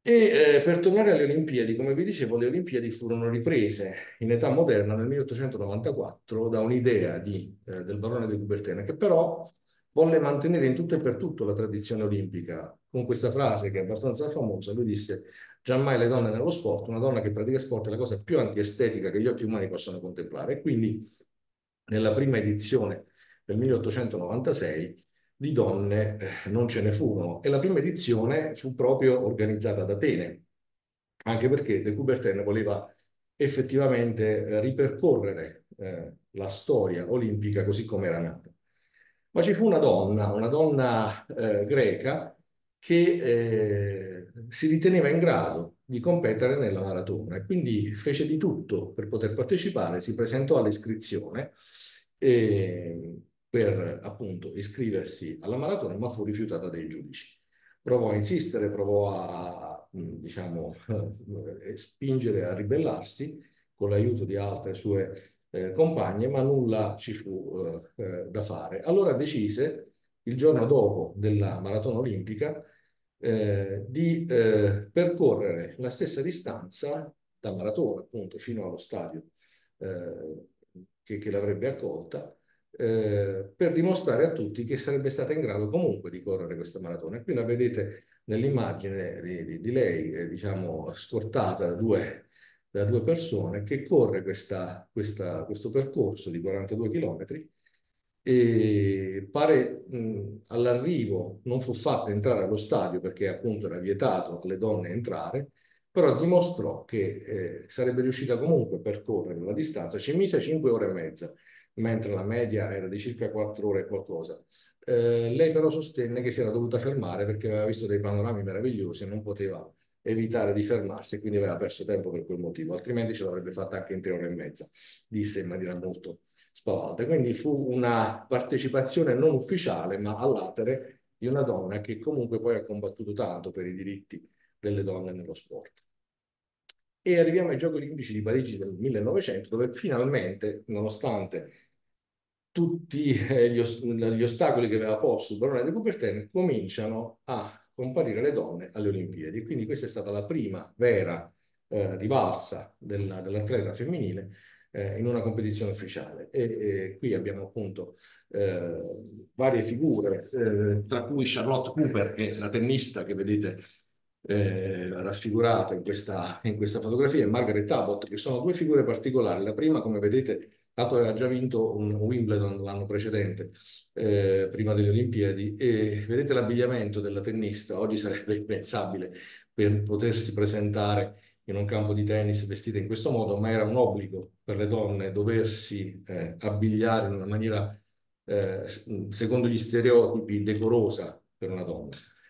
E eh, per tornare alle Olimpiadi, come vi dicevo, le Olimpiadi furono riprese in età moderna nel 1894 da un'idea eh, del barone di Coubertin che però volle mantenere in tutto e per tutto la tradizione olimpica, con questa frase che è abbastanza famosa, lui disse giammai le donne nello sport, una donna che pratica sport è la cosa più antiestetica che gli occhi umani possono contemplare. E quindi nella prima edizione del 1896 di donne eh, non ce ne furono e la prima edizione fu proprio organizzata ad Atene, anche perché De Coubertin voleva effettivamente eh, ripercorrere eh, la storia olimpica così come era nata. Ma ci fu una donna, una donna eh, greca, che eh, si riteneva in grado di competere nella maratona e quindi fece di tutto per poter partecipare, si presentò all'iscrizione eh, per appunto iscriversi alla maratona, ma fu rifiutata dai giudici. Provò a insistere, provò a diciamo, eh, spingere a ribellarsi con l'aiuto di altre sue eh, compagne, ma nulla ci fu eh, eh, da fare. Allora decise, il giorno dopo della maratona olimpica, eh, di eh, percorrere la stessa distanza da maratona, appunto, fino allo stadio eh, che, che l'avrebbe accolta, per dimostrare a tutti che sarebbe stata in grado comunque di correre questa maratona. E qui la vedete nell'immagine di, di, di lei, diciamo, scortata da due da due persone che corre questa, questa, questo percorso di 42 chilometri e pare all'arrivo non fu fatto entrare allo stadio perché appunto era vietato alle donne entrare, però dimostrò che eh, sarebbe riuscita comunque a percorrere la distanza, ci mise 5 ore e mezza, mentre la media era di circa 4 ore e qualcosa. Eh, lei però sostenne che si era dovuta fermare perché aveva visto dei panorami meravigliosi e non poteva evitare di fermarsi e quindi aveva perso tempo per quel motivo, altrimenti ce l'avrebbe fatta anche in tre ore e mezza, disse in maniera molto spavalda. Quindi fu una partecipazione non ufficiale, ma all'atere di una donna che comunque poi ha combattuto tanto per i diritti delle donne nello sport. E arriviamo ai Giochi Olimpici di Parigi del 1900, dove finalmente, nonostante tutti eh, gli, ost gli ostacoli che aveva posto il barone di Coubertin, cominciano a comparire le donne alle Olimpiadi. Quindi questa è stata la prima vera eh, rivalsa della, dell'atleta femminile eh, in una competizione ufficiale. E, e qui abbiamo appunto eh, varie figure, eh, tra cui Charlotte Cooper, che è la tennista che vedete eh, raffigurata in questa, in questa fotografia, e Margaret Abbott, che sono due figure particolari. La prima, come vedete, tanto aveva già vinto un Wimbledon l'anno precedente, eh, prima delle Olimpiadi, e vedete l'abbigliamento della tennista, oggi sarebbe impensabile per potersi presentare in un campo di tennis vestita in questo modo, ma era un obbligo per le donne doversi eh, abbigliare in una maniera, eh, secondo gli stereotipi, decorosa per una donna.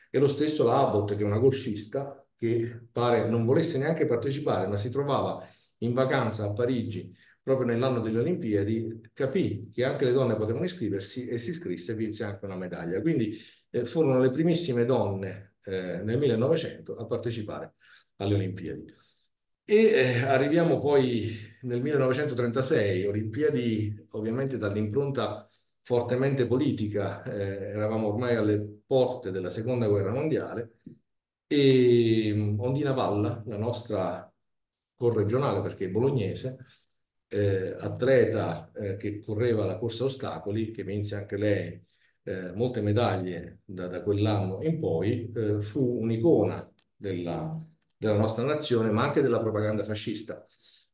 E lo stesso la Abbott, che è una golfista, che pare non volesse neanche partecipare, ma si trovava in vacanza a Parigi proprio nell'anno delle Olimpiadi, capì che anche le donne potevano iscriversi e si iscrisse e vinse anche una medaglia. Quindi eh, furono le primissime donne eh, nel 1900 a partecipare alle Olimpiadi. E eh, arriviamo poi nel 1936, Olimpiadi ovviamente dall'impronta fortemente politica, eh, eravamo ormai alle porte della seconda guerra mondiale, e mm, Ondina Valla, la nostra corregionale perché è bolognese, eh, atleta eh, che correva la corsa ostacoli, che vinse anche lei eh, molte medaglie da, da quell'anno in poi, eh, fu un'icona della, della, nostra nazione, ma anche della propaganda fascista,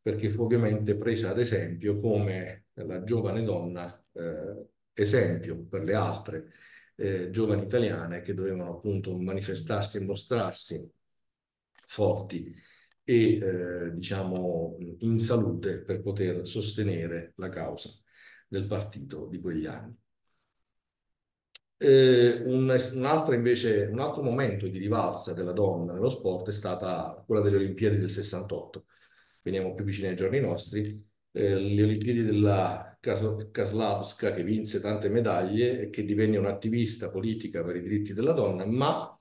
perché fu ovviamente presa ad esempio come la giovane donna eh, esempio per le altre eh, giovani italiane che dovevano appunto manifestarsi e mostrarsi forti e eh, diciamo in salute per poter sostenere la causa del partito di quegli anni. Eh, un, un, invece, un altro momento di rivalsa della donna nello sport è stata quella delle Olimpiadi del 68. Veniamo più vicini ai giorni nostri. Eh, le Olimpiadi della Kaslavska che vinse tante medaglie e che divenne un'attivista politica per i diritti della donna, ma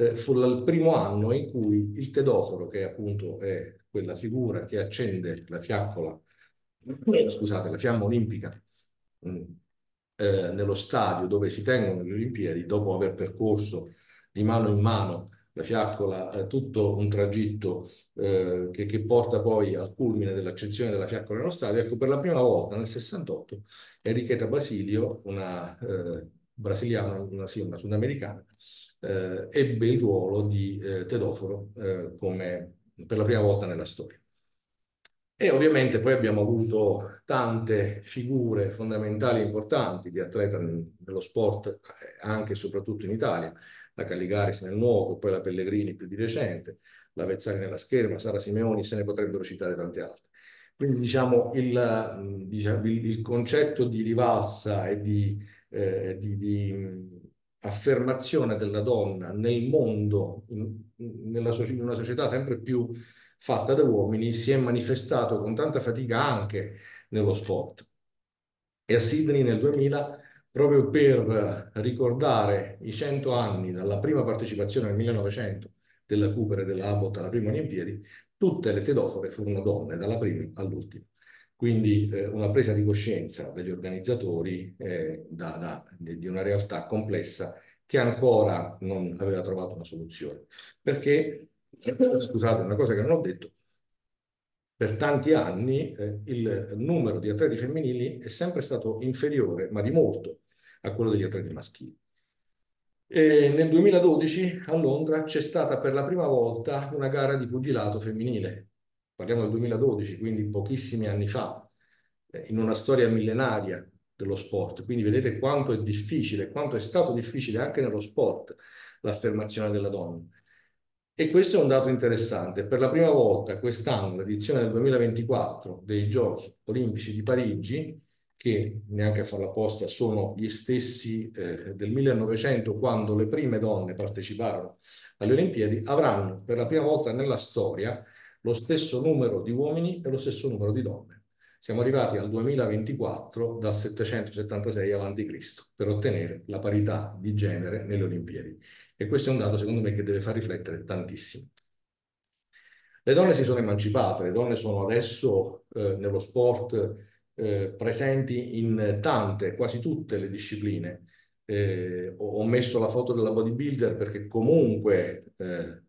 eh, fu il primo anno in cui il tedoforo, che appunto è quella figura che accende la fiaccola, eh, scusate, la fiamma olimpica mh, mm, eh, nello stadio dove si tengono le Olimpiadi, dopo aver percorso di mano in mano la fiaccola, eh, tutto un tragitto eh, che, che, porta poi al culmine dell'accensione della fiaccola nello stadio. Ecco, per la prima volta nel 68 Enrichetta Basilio, una eh, brasiliana, una, sì, una sudamericana, eh, ebbe il ruolo di eh, Tedoforo eh, come per la prima volta nella storia. E ovviamente poi abbiamo avuto tante figure fondamentali e importanti di atleta nello sport, eh, anche e soprattutto in Italia, la Calligaris nel nuovo, poi la Pellegrini più di recente, la Vezzari nella scherma, Sara Simeoni, se ne potrebbero citare tante altre. Quindi diciamo il, diciamo, il concetto di rivalsa e di, eh, di, di affermazione della donna nel mondo, in, nella, in una società sempre più fatta da uomini, si è manifestato con tanta fatica anche nello sport. E a Sydney nel 2000 proprio per ricordare i 100 anni dalla prima partecipazione nel 1900 della Cooper e della Abbott alla prima Olimpiadi, tutte le tedofore furono donne, dalla prima all'ultima. Quindi eh, una presa di coscienza degli organizzatori eh, da, da, di una realtà complessa che ancora non aveva trovato una soluzione. Perché, eh, scusate, una cosa che non ho detto, per tanti anni eh, il numero di atleti femminili è sempre stato inferiore, ma di molto, a quello degli atleti maschili. E nel 2012 a Londra c'è stata per la prima volta una gara di pugilato femminile parliamo del 2012, quindi pochissimi anni fa, eh, in una storia millenaria dello sport. Quindi vedete quanto è difficile, quanto è stato difficile anche nello sport l'affermazione della donna. E questo è un dato interessante. Per la prima volta quest'anno, l'edizione del 2024 dei Giochi Olimpici di Parigi, che neanche a farla apposta sono gli stessi eh, del 1900 quando le prime donne parteciparono alle Olimpiadi, avranno per la prima volta nella storia lo stesso numero di uomini e lo stesso numero di donne. Siamo arrivati al 2024 dal 776 a.C. per ottenere la parità di genere nelle Olimpiadi. E questo è un dato, secondo me, che deve far riflettere tantissimo. Le donne si sono emancipate, le donne sono adesso eh, nello sport eh, presenti in tante, quasi tutte le discipline. Eh, ho messo la foto della bodybuilder perché comunque eh,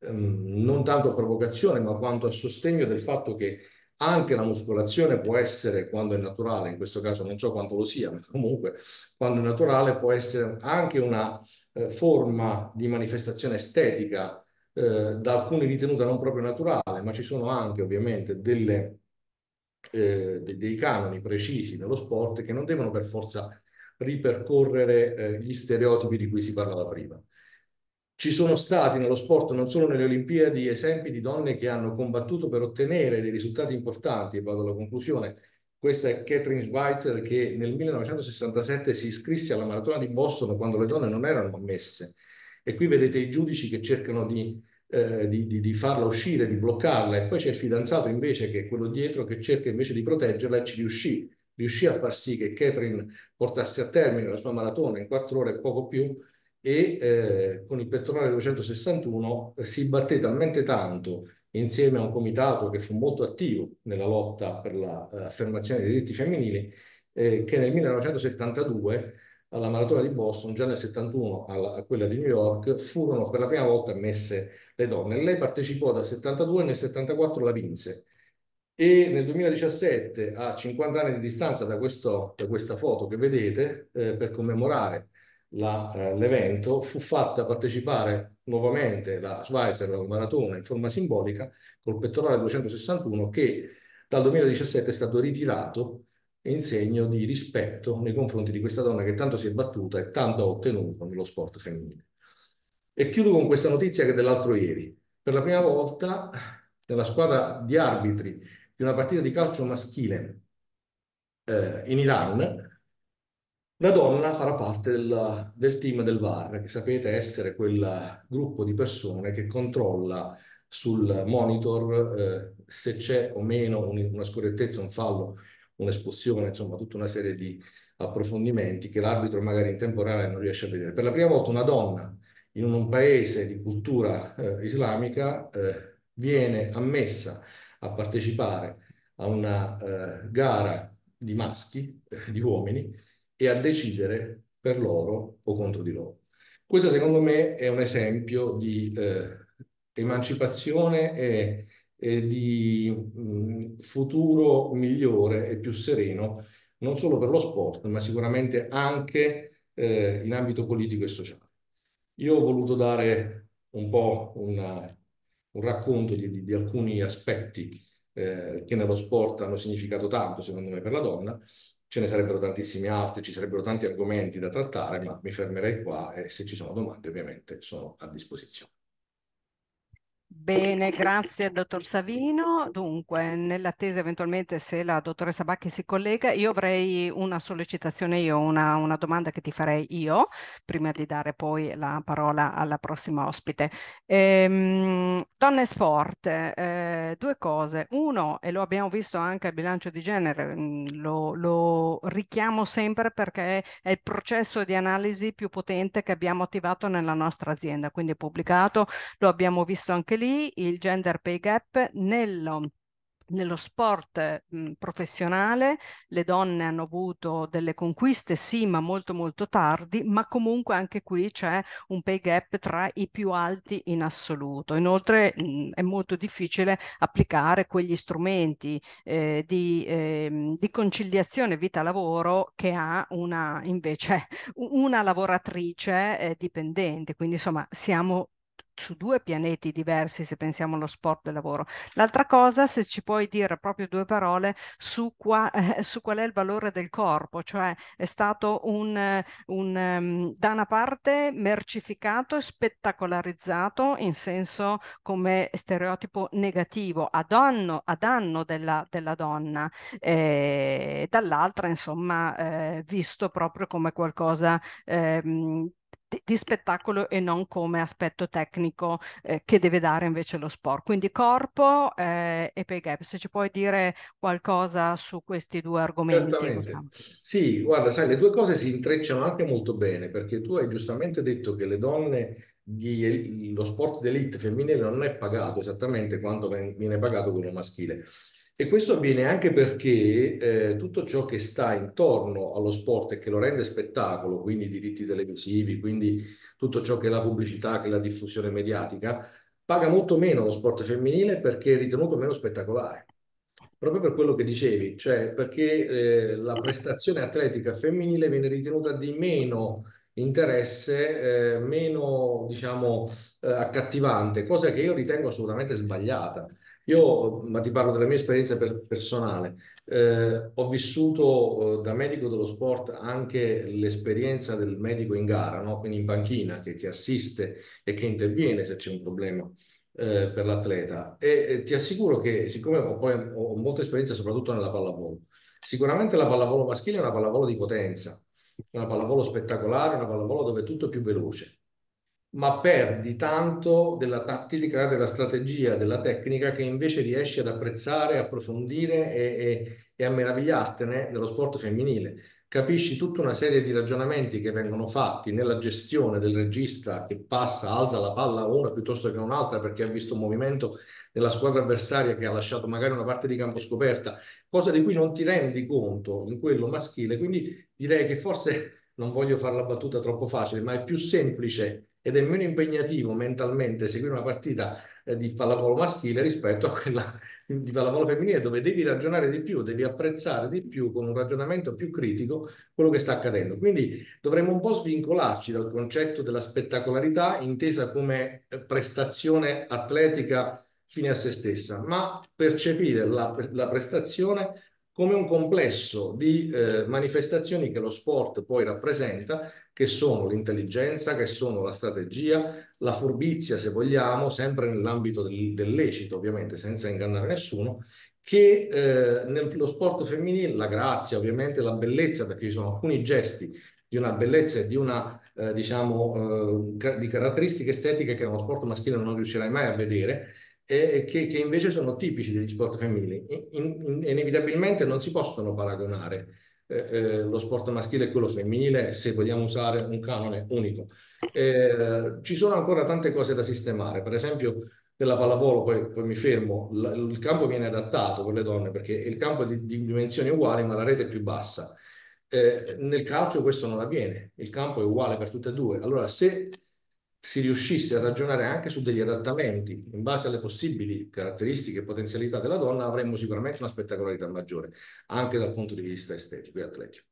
Ehm, non tanto a provocazione, ma quanto a sostegno del fatto che anche la muscolazione può essere, quando è naturale, in questo caso non so quanto lo sia, ma comunque quando è naturale può essere anche una eh, forma di manifestazione estetica eh, da alcuni ritenuta non proprio naturale, ma ci sono anche ovviamente delle, eh, de dei canoni precisi nello sport che non devono per forza ripercorrere eh, gli stereotipi di cui si parlava prima. Ci sono stati nello sport, non solo nelle Olimpiadi, esempi di donne che hanno combattuto per ottenere dei risultati importanti, e vado alla conclusione. Questa è Catherine Schweitzer che nel 1967 si iscrisse alla maratona di Boston quando le donne non erano ammesse. E qui vedete i giudici che cercano di eh, di, di, di, farla uscire, di bloccarla, e poi c'è il fidanzato invece, che è quello dietro, che cerca invece di proteggerla e ci riuscì. Riuscì a far sì che Catherine portasse a termine la sua maratona in quattro ore e poco più, e eh, con il pettorale 261 eh, si batté talmente tanto insieme a un comitato che fu molto attivo nella lotta per l'affermazione eh, dei diritti femminili eh, che nel 1972 alla maratona di Boston, già nel 71 alla, a quella di New York, furono per la prima volta ammesse le donne. Lei partecipò dal 72 e nel 74 la vinse. E nel 2017, a 50 anni di distanza da, questo, da questa foto che vedete, eh, per commemorare eh, l'evento, eh, fu fatta partecipare nuovamente la Schweizer al maratona in forma simbolica col pettorale 261 che dal 2017 è stato ritirato in segno di rispetto nei confronti di questa donna che tanto si è battuta e tanto ha ottenuto nello sport femminile. E chiudo con questa notizia che è dell'altro ieri. Per la prima volta nella squadra di arbitri di una partita di calcio maschile eh, in Iran la donna farà parte del, del, team del VAR, che sapete essere quel gruppo di persone che controlla sul monitor eh, se c'è o meno un, una scorrettezza, un fallo, un'espulsione, insomma tutta una serie di approfondimenti che l'arbitro magari in tempo reale non riesce a vedere. Per la prima volta una donna in un paese di cultura eh, islamica eh, viene ammessa a partecipare a una eh, gara di maschi, eh, di uomini, e a decidere per loro o contro di loro. Questo secondo me è un esempio di eh, emancipazione e, e di mh, futuro migliore e più sereno, non solo per lo sport, ma sicuramente anche eh, in ambito politico e sociale. Io ho voluto dare un po' una, un racconto di, di, di alcuni aspetti eh, che nello sport hanno significato tanto, secondo me, per la donna, Ce ne sarebbero tantissimi altri, ci sarebbero tanti argomenti da trattare, ma mi fermerei qua e se ci sono domande ovviamente sono a disposizione. Bene, grazie dottor Savino. Dunque, nell'attesa eventualmente se la dottoressa Bacchi si collega, io avrei una sollecitazione, io una, una domanda che ti farei io, prima di dare poi la parola alla prossima ospite. Ehm, donne sport, eh, due cose. Uno, e lo abbiamo visto anche al bilancio di genere, mm, lo, lo richiamo sempre perché è il processo di analisi più potente che abbiamo attivato nella nostra azienda, quindi è pubblicato, lo abbiamo visto anche lì il gender pay gap nello, nello sport mh, professionale le donne hanno avuto delle conquiste sì ma molto molto tardi ma comunque anche qui c'è un pay gap tra i più alti in assoluto inoltre mh, è molto difficile applicare quegli strumenti eh, di, eh, di, conciliazione vita lavoro che ha una invece una lavoratrice eh, dipendente quindi insomma siamo su due pianeti diversi se pensiamo allo sport del lavoro. L'altra cosa, se ci puoi dire proprio due parole su, qua, eh, su qual è il valore del corpo, cioè è stato un, un um, da una parte mercificato e spettacolarizzato in senso come stereotipo negativo a, donno, a danno della, della donna, e eh, dall'altra insomma eh, visto proprio come qualcosa eh, di, di spettacolo e non come aspetto tecnico eh, che deve dare invece lo sport. Quindi corpo eh, e pay gap. Se ci puoi dire qualcosa su questi due argomenti. Diciamo. Sì, guarda, sai, le due cose si intrecciano anche molto bene perché tu hai giustamente detto che le donne di, lo sport d'elite femminile non è pagato esattamente quanto viene pagato quello maschile. E questo avviene anche perché eh, tutto ciò che sta intorno allo sport e che lo rende spettacolo, quindi i diritti televisivi, quindi tutto ciò che è la pubblicità, che è la diffusione mediatica, paga molto meno lo sport femminile perché è ritenuto meno spettacolare. Proprio per quello che dicevi, cioè perché eh, la prestazione atletica femminile viene ritenuta di meno interesse, eh, meno diciamo eh, accattivante, cosa che io ritengo assolutamente sbagliata io, ma ti parlo della mia esperienza per, personale, eh, ho vissuto eh, da medico dello sport anche l'esperienza del medico in gara, no? quindi in panchina, che, che, assiste e che interviene se c'è un problema eh, per l'atleta. E ti assicuro che, siccome ho, poi, ho molta esperienza soprattutto nella pallavolo, sicuramente la pallavolo maschile è una pallavolo di potenza, una pallavolo spettacolare, una pallavolo dove tutto è più veloce ma perdi tanto della tattica, della strategia, della tecnica che invece riesci ad apprezzare, approfondire e, e, e a meravigliartene nello sport femminile. Capisci tutta una serie di ragionamenti che vengono fatti nella gestione del regista che passa, alza la palla a una piuttosto che a un'altra perché ha visto un movimento della squadra avversaria che ha lasciato magari una parte di campo scoperta, cosa di cui non ti rendi conto in quello maschile. Quindi direi che forse non voglio fare la battuta troppo facile, ma è più semplice ed è meno impegnativo mentalmente seguire una partita eh, di pallavolo maschile rispetto a quella di pallavolo femminile dove devi ragionare di più, devi apprezzare di più con un ragionamento più critico quello che sta accadendo. Quindi dovremmo un po' svincolarci dal concetto della spettacolarità intesa come eh, prestazione atletica fine a se stessa, ma percepire la, la prestazione come un complesso di eh, manifestazioni che lo sport poi rappresenta, che sono l'intelligenza, che sono la strategia, la furbizia, se vogliamo, sempre nell'ambito del, del lecito, ovviamente, senza ingannare nessuno, che eh, nello sport femminile la grazia, ovviamente la bellezza, perché ci sono alcuni gesti di una bellezza e di una, eh, diciamo, eh, di caratteristiche estetiche che nello sport maschile non riuscirai mai a vedere, eh, che, che, invece sono tipici degli sport femminili. In, in, inevitabilmente non si possono paragonare eh, eh, lo sport maschile e quello femminile se vogliamo usare un canone unico. Eh, ci sono ancora tante cose da sistemare, per esempio nella pallavolo, poi, poi mi fermo, la, il campo viene adattato per le donne perché il campo è di, di dimensioni uguali ma la rete è più bassa. Eh, nel calcio questo non avviene, il campo è uguale per tutte e due. Allora, se si riuscisse a ragionare anche su degli adattamenti in base alle possibili caratteristiche e potenzialità della donna, avremmo sicuramente una spettacolarità maggiore, anche dal punto di vista estetico e atletico.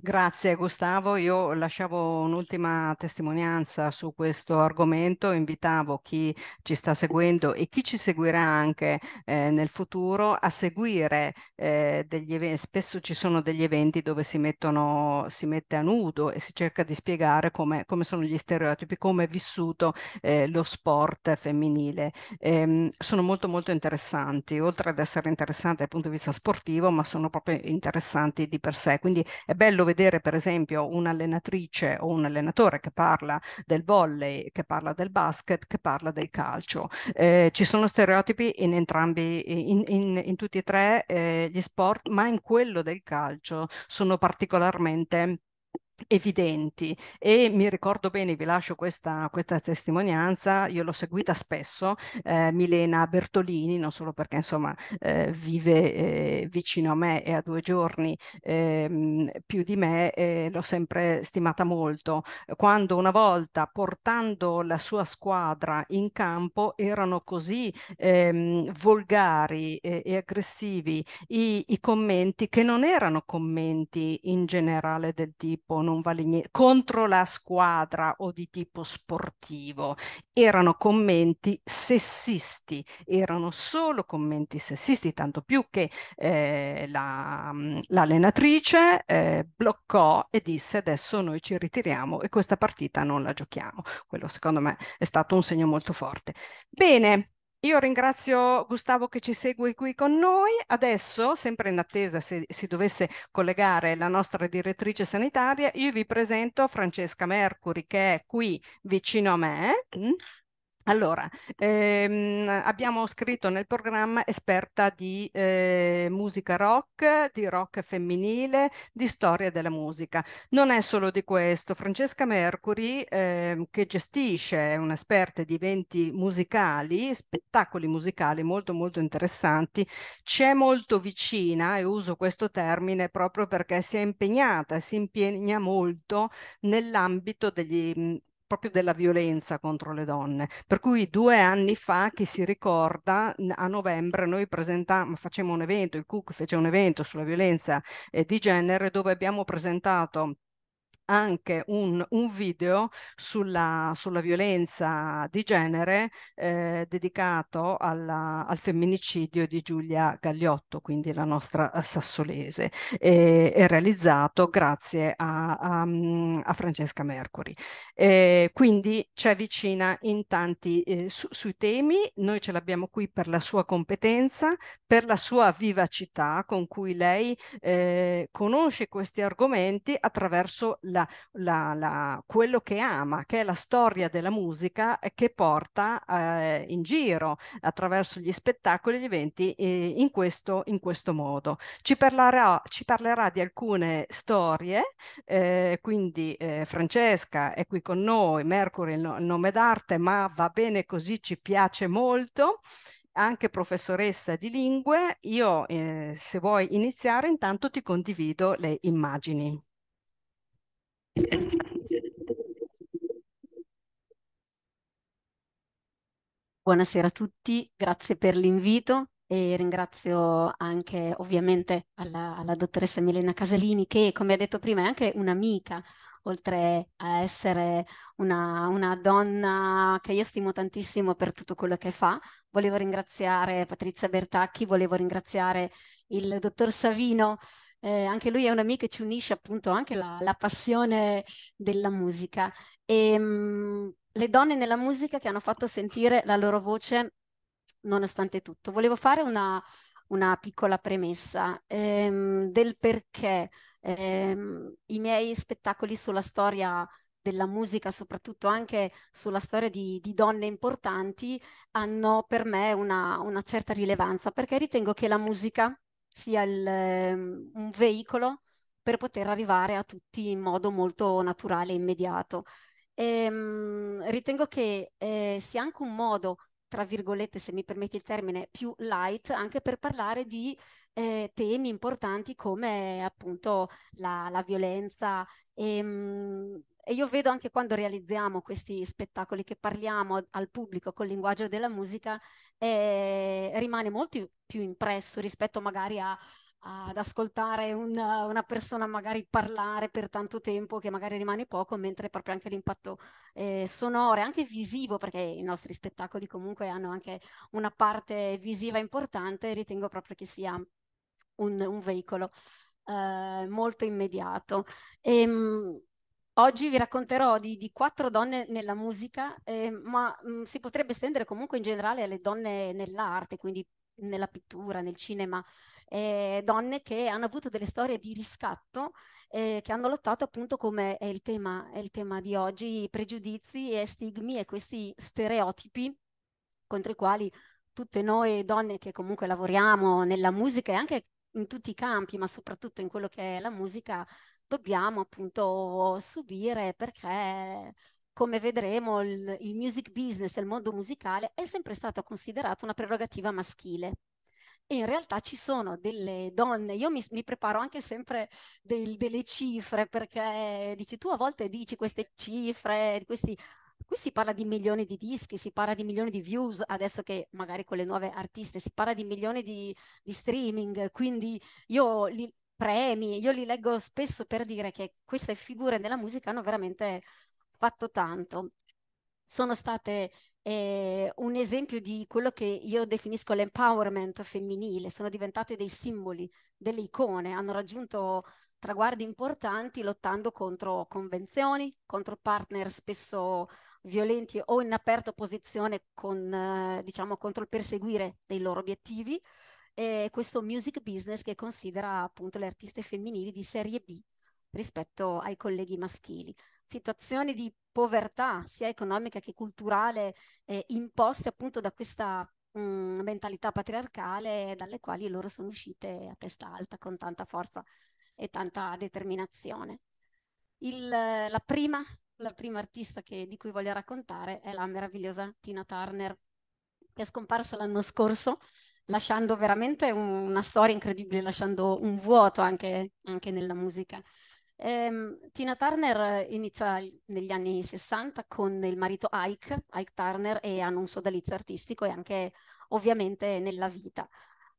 Grazie Gustavo, io lasciavo un'ultima testimonianza su questo argomento, invitavo chi ci sta seguendo e chi ci seguirà anche eh, nel futuro a seguire eh, degli eventi, spesso ci sono degli eventi dove si, mettono, si mette a nudo e si cerca di spiegare come, come sono gli stereotipi, come è vissuto eh, lo sport femminile. Ehm, sono molto molto interessanti, oltre ad essere interessanti dal punto di vista sportivo, ma sono proprio interessanti di per sé, quindi è bello bello vedere per esempio un'allenatrice o un allenatore che parla del volley, che parla del basket, che parla del calcio. Eh, ci sono stereotipi in entrambi, in, in, in tutti e tre eh, gli sport, ma in quello del calcio sono particolarmente evidenti e mi ricordo bene, vi lascio questa, questa testimonianza, io l'ho seguita spesso, eh, Milena Bertolini, non solo perché insomma eh, vive eh, vicino a me e a due giorni ehm, più di me, eh, l'ho sempre stimata molto, quando una volta portando la sua squadra in campo erano così ehm, volgari eh, e aggressivi i, i commenti che non erano commenti in generale del tipo non vale niente, contro la squadra o di tipo sportivo. Erano commenti sessisti, erano solo commenti sessisti, tanto più che eh, la, mm, l'allenatrice eh, bloccò e disse adesso noi ci ritiriamo e questa partita non la giochiamo. Quello secondo me è stato un segno molto forte. Bene, io ringrazio Gustavo che ci segue qui con noi. Adesso, sempre in attesa se si dovesse collegare la nostra direttrice sanitaria, io vi presento Francesca Mercuri che è qui vicino a me. Mm? Allora, ehm, abbiamo scritto nel programma esperta di eh, musica rock, di rock femminile, di storia della musica. Non è solo di questo. Francesca Mercuri, eh, che gestisce, è un'esperta di eventi musicali, spettacoli musicali molto molto interessanti, c'è molto vicina e uso questo termine proprio perché si è impegnata, si impegna molto nell'ambito degli proprio della violenza contro le donne. Per cui due anni fa, chi si ricorda, a novembre noi presentammo, facemmo un evento, il CUC fece un evento sulla violenza eh, di genere dove abbiamo presentato anche un, un video sulla, sulla, violenza di genere eh, dedicato alla, al femminicidio di Giulia Gagliotto, quindi la nostra eh, sassolese, e, e realizzato grazie a, a, mm, a Francesca Mercuri. E eh, quindi ci avvicina in tanti eh, su, sui temi, noi ce l'abbiamo qui per la sua competenza, per la sua vivacità con cui lei eh, conosce questi argomenti attraverso la la, la, la, quello che ama, che è la storia della musica eh, che porta eh, in giro attraverso gli spettacoli, e gli eventi eh, in, questo, in, questo, modo. Ci parlerà, ci parlerà di alcune storie, eh, quindi eh, Francesca è qui con noi, Mercury è il nome d'arte, ma va bene così, ci piace molto anche professoressa di lingue, io eh, se vuoi iniziare intanto ti condivido le immagini. Buonasera a tutti, grazie per l'invito e ringrazio anche ovviamente alla, alla, dottoressa Milena Casalini che come ha detto prima è anche un'amica oltre a essere una, una, donna che io stimo tantissimo per tutto quello che fa. Volevo ringraziare Patrizia Bertacchi, volevo ringraziare il dottor Savino eh, anche lui è un amico e ci unisce appunto anche la, la passione della musica. E, ehm, mh, le donne nella musica che hanno fatto sentire la loro voce nonostante tutto. Volevo fare una, una piccola premessa ehm, del perché ehm, i miei spettacoli sulla storia della musica, soprattutto anche sulla storia di, di donne importanti, hanno per me una, una certa rilevanza, perché ritengo che la musica sia il, ehm, un veicolo per poter arrivare a tutti in modo molto naturale e immediato. E, ehm, mh, ritengo che eh, sia anche un modo tra virgolette, se mi permetti il termine, più light, anche per parlare di eh, temi importanti come appunto la, la violenza e ehm, mh, e io vedo anche quando realizziamo questi spettacoli che parliamo al pubblico col linguaggio della musica, eh, rimane molto più impresso rispetto magari a, a, ad ascoltare una, una, persona magari parlare per tanto tempo che magari rimane poco, mentre proprio anche l'impatto eh, sonoro e anche visivo, perché i nostri spettacoli comunque hanno anche una parte visiva importante, ritengo proprio che sia un, un veicolo. Eh, molto immediato. E, ehm, Oggi vi racconterò di, di quattro donne nella musica, eh, ma mh, si potrebbe estendere comunque in generale alle donne nell'arte, quindi nella pittura, nel cinema, eh, donne che hanno avuto delle storie di riscatto, eh, che hanno lottato appunto come è il, tema, è il tema di oggi, pregiudizi e stigmi e questi stereotipi contro i quali tutte noi donne che comunque lavoriamo nella musica e anche in tutti i campi, ma soprattutto in quello che è la musica, dobbiamo appunto subire perché come vedremo il, il music business e il mondo musicale è sempre stato considerato una prerogativa maschile. in realtà ci sono delle donne, io mi, mi preparo anche sempre del, delle cifre perché dici tu a volte dici queste cifre, questi qui si parla di milioni di dischi, si parla di milioni di views, adesso che magari con le nuove artiste si parla di milioni di, di streaming, quindi io li, premi, io li leggo spesso per dire che queste figure della musica hanno veramente fatto tanto. Sono state eh, un esempio di quello che io definisco l'empowerment femminile, sono diventate dei simboli, delle icone, hanno raggiunto traguardi importanti lottando contro convenzioni, contro partner spesso violenti o in aperta opposizione con, eh, diciamo, contro il perseguire dei loro obiettivi eh, questo music business che considera appunto le artiste femminili di serie B rispetto ai colleghi maschili. Situazioni di povertà sia economica che culturale eh, imposte appunto da questa mh, mm, mentalità patriarcale dalle quali loro sono uscite a testa alta con tanta forza e tanta determinazione. Il, la, prima, la, prima, artista che, di cui voglio raccontare è la meravigliosa Tina Turner, che è scomparsa l'anno scorso lasciando veramente un, una storia incredibile, lasciando un vuoto anche, anche nella musica. Ehm, Tina Turner inizia negli anni 60 con il marito Ike, Ike Turner, e hanno un sodalizio artistico e anche ovviamente nella vita.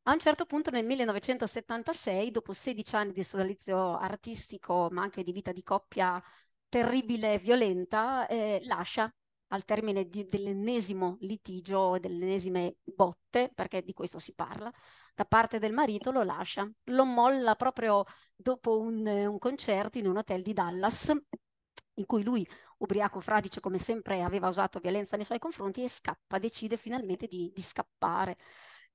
A un certo punto nel 1976, dopo 16 anni di sodalizio artistico, ma anche di vita di coppia terribile e violenta, eh, lascia al termine dell'ennesimo litigio, dell'ennesime botte, perché di questo si parla, da parte del marito lo lascia, lo molla proprio dopo un, un concerto in un hotel di Dallas in cui lui, ubriaco fradice come sempre, aveva usato violenza nei suoi confronti e scappa, decide finalmente di, di scappare.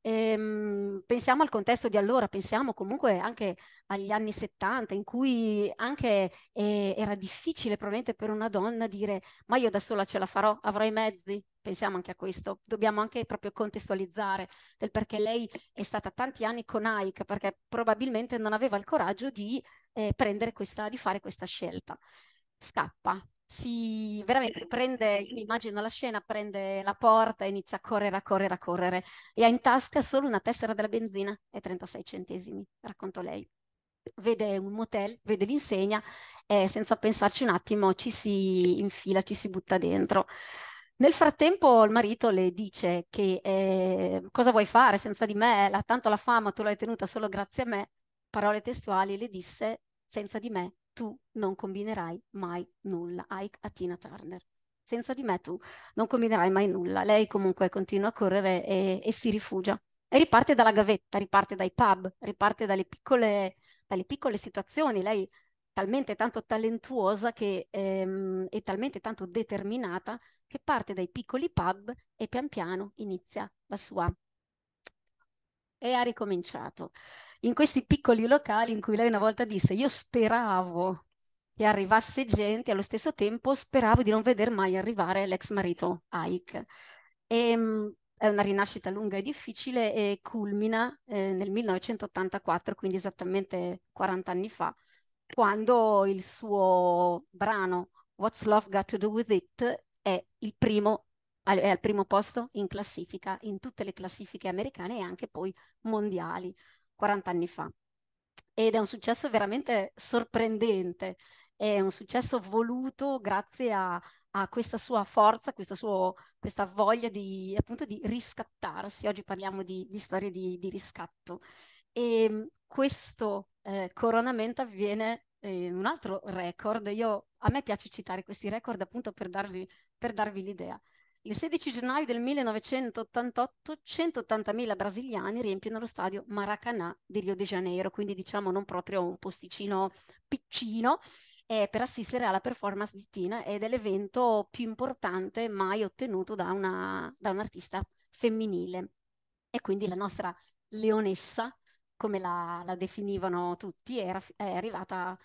Ehm, pensiamo al contesto di allora, pensiamo comunque anche agli anni 70 in cui anche eh, era difficile probabilmente per una donna dire ma io da sola ce la farò, avrò i mezzi, pensiamo anche a questo, dobbiamo anche proprio contestualizzare del perché lei è stata tanti anni con Ike perché probabilmente non aveva il coraggio di eh, prendere questa, di fare questa scelta. Scappa, si veramente prende, io immagino la scena, prende la porta e inizia a correre, a correre, a correre e ha in tasca solo una tessera della benzina e 36 centesimi, racconto lei. Vede un motel, vede l'insegna e senza pensarci un attimo ci si infila, ci si butta dentro. Nel frattempo il marito le dice che eh, cosa vuoi fare senza di me, la, tanto la fama tu l'hai tenuta solo grazie a me, parole testuali le disse senza di me tu non combinerai mai nulla. Ike a Tina Turner. Senza di me tu non combinerai mai nulla. Lei comunque continua a correre e, e si rifugia. E riparte dalla gavetta, riparte dai pub, riparte dalle piccole, dalle piccole situazioni. Lei talmente tanto talentuosa che, ehm, e talmente tanto determinata che parte dai piccoli pub e pian piano inizia la sua e ha ricominciato. In questi piccoli locali in cui lei una volta disse io speravo che arrivasse gente, allo stesso tempo speravo di non veder mai arrivare l'ex marito Ike. E, ehm, è una rinascita lunga e difficile e culmina eh, nel 1984, quindi esattamente 40 anni fa, quando il suo brano What's Love Got to Do With It è il primo è al primo posto in classifica, in tutte le classifiche americane e anche poi mondiali, 40 anni fa. Ed è un successo veramente sorprendente, è un successo voluto grazie a, a questa sua forza, questa, sua, questa voglia di, appunto, di riscattarsi. Oggi parliamo di, di storie di, di, riscatto. E ehm, questo eh, coronamento avviene in eh, un altro record. Io, a me piace citare questi record appunto per darvi, per darvi l'idea. Il 16 gennaio del 1988 180.000 brasiliani riempiono lo stadio Maracanã di Rio de Janeiro, quindi diciamo non proprio un posticino piccino, eh, per assistere alla performance di Tina ed è l'evento più importante mai ottenuto da, una, da un'artista femminile. E quindi la nostra leonessa, come la, la definivano tutti, era, è arrivata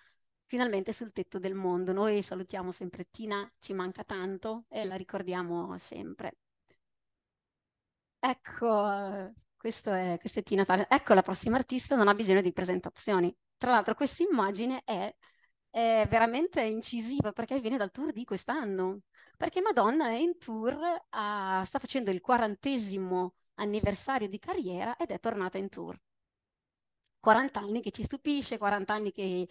finalmente sul tetto del mondo. Noi salutiamo sempre Tina, ci manca tanto e la ricordiamo sempre. Ecco, questo è, questa è Tina Farina. Ecco, la prossima artista non ha bisogno di presentazioni. Tra l'altro questa immagine è, è veramente incisiva perché viene dal tour di quest'anno, perché Madonna è in tour, a, sta facendo il quarantesimo anniversario di carriera ed è tornata in tour. 40 anni che ci stupisce, 40 anni che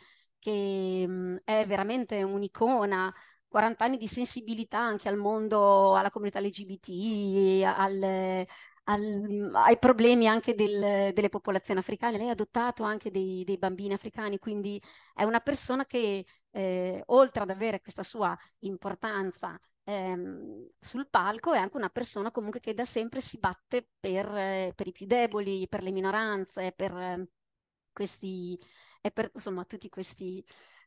che mh, mhmm, è veramente un'icona 40 anni di sensibilità anche al mondo, alla comunità LGBT, al, al, mhmm, ai problemi anche del, delle popolazioni africane. Lei ha adottato anche dei, dei, bambini africani, quindi è una persona che eh, oltre ad avere questa sua importanza ehm, sul palco, è anche una persona comunque che da sempre si batte per, eh, per i più deboli, per le minoranze, per... Eh, questi, è per, insomma, tutti questi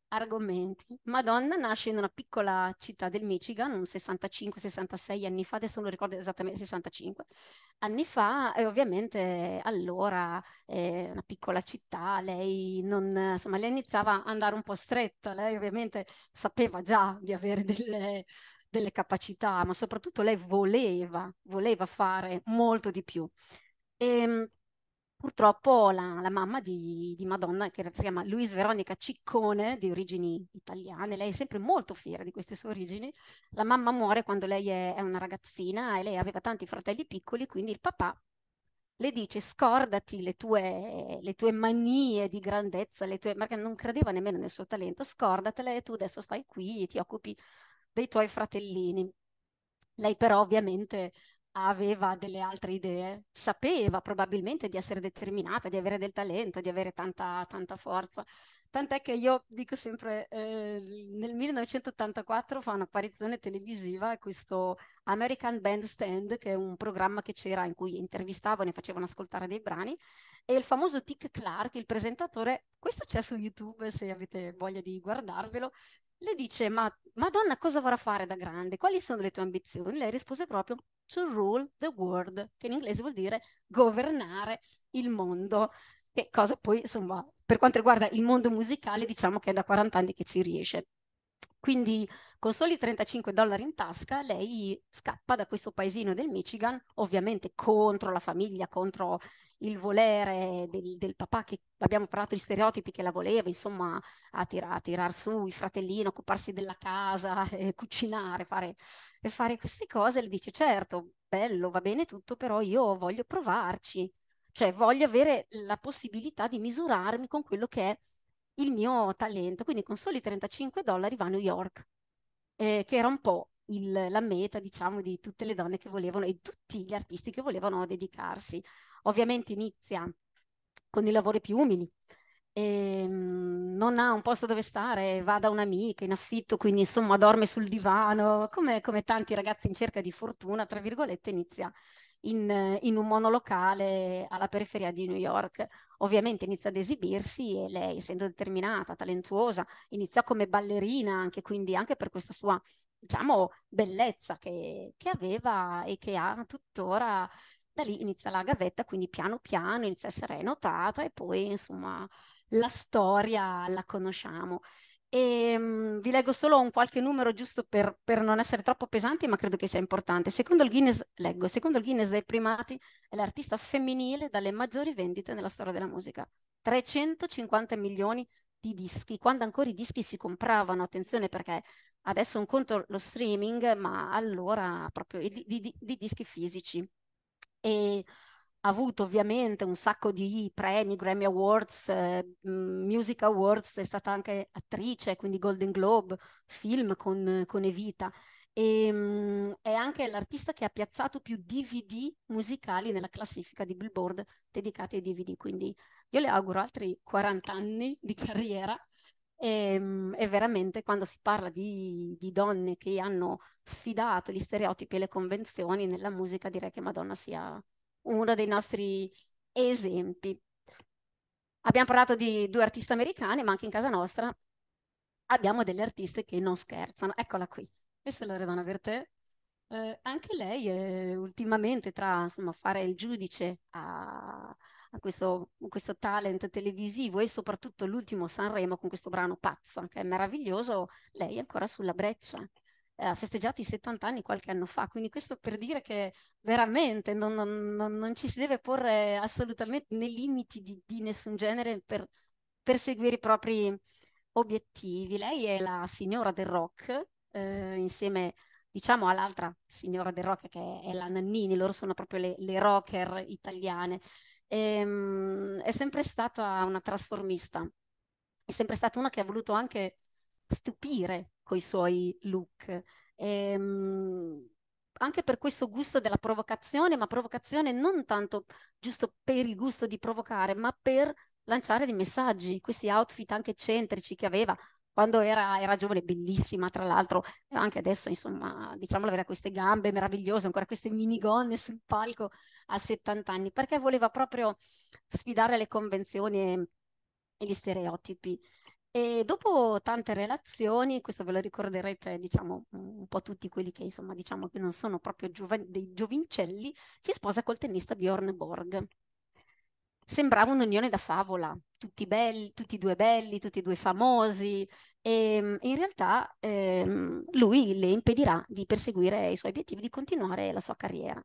argomenti. Madonna nasce in una piccola città del Michigan, un 65-66 anni fa, adesso non ricordo esattamente 65 anni fa, e ovviamente allora è una piccola città, lei non, insomma, lei iniziava a andare un po' stretta, lei ovviamente sapeva già di avere delle, delle capacità, ma soprattutto lei voleva, voleva fare molto di più. E, ehm, purtroppo la, la mamma di, di, Madonna, che si chiama Luis Veronica Ciccone, di origini italiane, lei è sempre molto fiera di queste sue origini, la mamma muore quando lei è, è una ragazzina e lei aveva tanti fratelli piccoli, quindi il papà le dice scordati le tue, le tue manie di grandezza, tue, perché non credeva nemmeno nel suo talento, scordatele e tu adesso stai qui e ti occupi dei tuoi fratellini. Lei però ovviamente aveva delle altre idee, sapeva probabilmente di essere determinata, di avere del talento, di avere tanta, tanta forza. Tant'è che io dico sempre, eh, nel 1984 fa un'apparizione televisiva questo American Bandstand, che è un programma che c'era in cui intervistavano e facevano ascoltare dei brani, e il famoso Tick Clark, il presentatore, questo c'è su YouTube se avete voglia di guardarvelo, le dice, ma Madonna cosa vorrà fare da grande? Quali sono le tue ambizioni? Lei rispose proprio, to rule the world, che in inglese vuol dire governare il mondo, che cosa poi insomma per quanto riguarda il mondo musicale diciamo che è da 40 anni che ci riesce. Quindi con soli 35 dollari in tasca lei scappa da questo paesino del Michigan, ovviamente contro la famiglia, contro il volere del, del papà che abbiamo parlato di stereotipi che la voleva, insomma, a, tira, a tirar su il fratellino, occuparsi della casa, eh, cucinare, fare, e fare queste cose. Le dice certo, bello, va bene tutto, però io voglio provarci, cioè voglio avere la possibilità di misurarmi con quello che è il mio talento. Quindi con soli 35 dollari va a New York, eh, che era un po' il, la meta, diciamo, di tutte le donne che volevano e tutti gli artisti che volevano dedicarsi. Ovviamente inizia con i lavori più umili, e ehm, non ha un posto dove stare, va da un'amica in affitto, quindi insomma dorme sul divano, come, come tanti ragazzi in cerca di fortuna, tra virgolette, inizia in, in, un monolocale alla periferia di New York. Ovviamente inizia ad esibirsi e lei, essendo determinata, talentuosa, inizia come ballerina anche, quindi anche per questa sua, diciamo, bellezza che, che aveva e che ha tuttora da lì inizia la gavetta, quindi piano piano inizia a essere notata e poi insomma la storia la conosciamo. E, um, vi leggo solo un qualche numero giusto per, per, non essere troppo pesanti, ma credo che sia importante. Secondo il Guinness, leggo, secondo il Guinness dei primati è l'artista femminile dalle maggiori vendite nella storia della musica. 350 milioni di dischi, quando ancora i dischi si compravano, attenzione perché adesso un conto lo streaming, ma allora proprio di, di, di dischi fisici e ha avuto ovviamente un sacco di premi, Grammy Awards, eh, Music Awards, è stata anche attrice, quindi Golden Globe, film con, con Evita. E, ehm, mh, è anche l'artista che ha piazzato più DVD musicali nella classifica di Billboard dedicati ai DVD, quindi io le auguro altri 40 anni di carriera e, ehm, e, veramente quando si parla di, di, donne che hanno sfidato gli stereotipi e le convenzioni nella musica, direi che Madonna sia uno dei nostri esempi. Abbiamo parlato di due artiste americane, ma anche in casa nostra abbiamo delle artiste che non scherzano. Eccola qui. Questa è per te. Eh, anche lei eh, ultimamente tra insomma, fare il giudice a, a questo, questo, talent televisivo e soprattutto l'ultimo Sanremo con questo brano pazzo che è meraviglioso, lei è ancora sulla breccia. Eh, ha festeggiato i 70 anni qualche anno fa, quindi questo per dire che veramente non, non, non ci si deve porre assolutamente nei limiti di, di nessun genere per perseguire i propri obiettivi. Lei è la signora del rock, eh, insieme a diciamo all'altra signora del rock che è la Nannini, loro sono proprio le, le rocker italiane. E, ehm, è sempre stata una trasformista, è sempre stata una che ha voluto anche stupire coi suoi look. E, ehm, anche per questo gusto della provocazione, ma provocazione non tanto giusto per il gusto di provocare, ma per lanciare dei messaggi, questi outfit anche eccentrici che aveva, quando era, era giovane, bellissima tra l'altro, eh, anche adesso insomma, diciamo aveva queste gambe meravigliose, ancora queste minigonne sul palco a 70 anni, perché voleva proprio sfidare le convenzioni e gli stereotipi. E dopo tante relazioni, questo ve lo ricorderete, diciamo, un po' tutti quelli che, insomma, diciamo che non sono proprio giovani, dei giovincelli, si sposa col tennista Bjorn Borg, sembrava un'unione da favola, tutti, belli, tutti due belli, tutti e due famosi, ehm, e in realtà ehm, lui le impedirà di perseguire i suoi obiettivi, di continuare la sua carriera.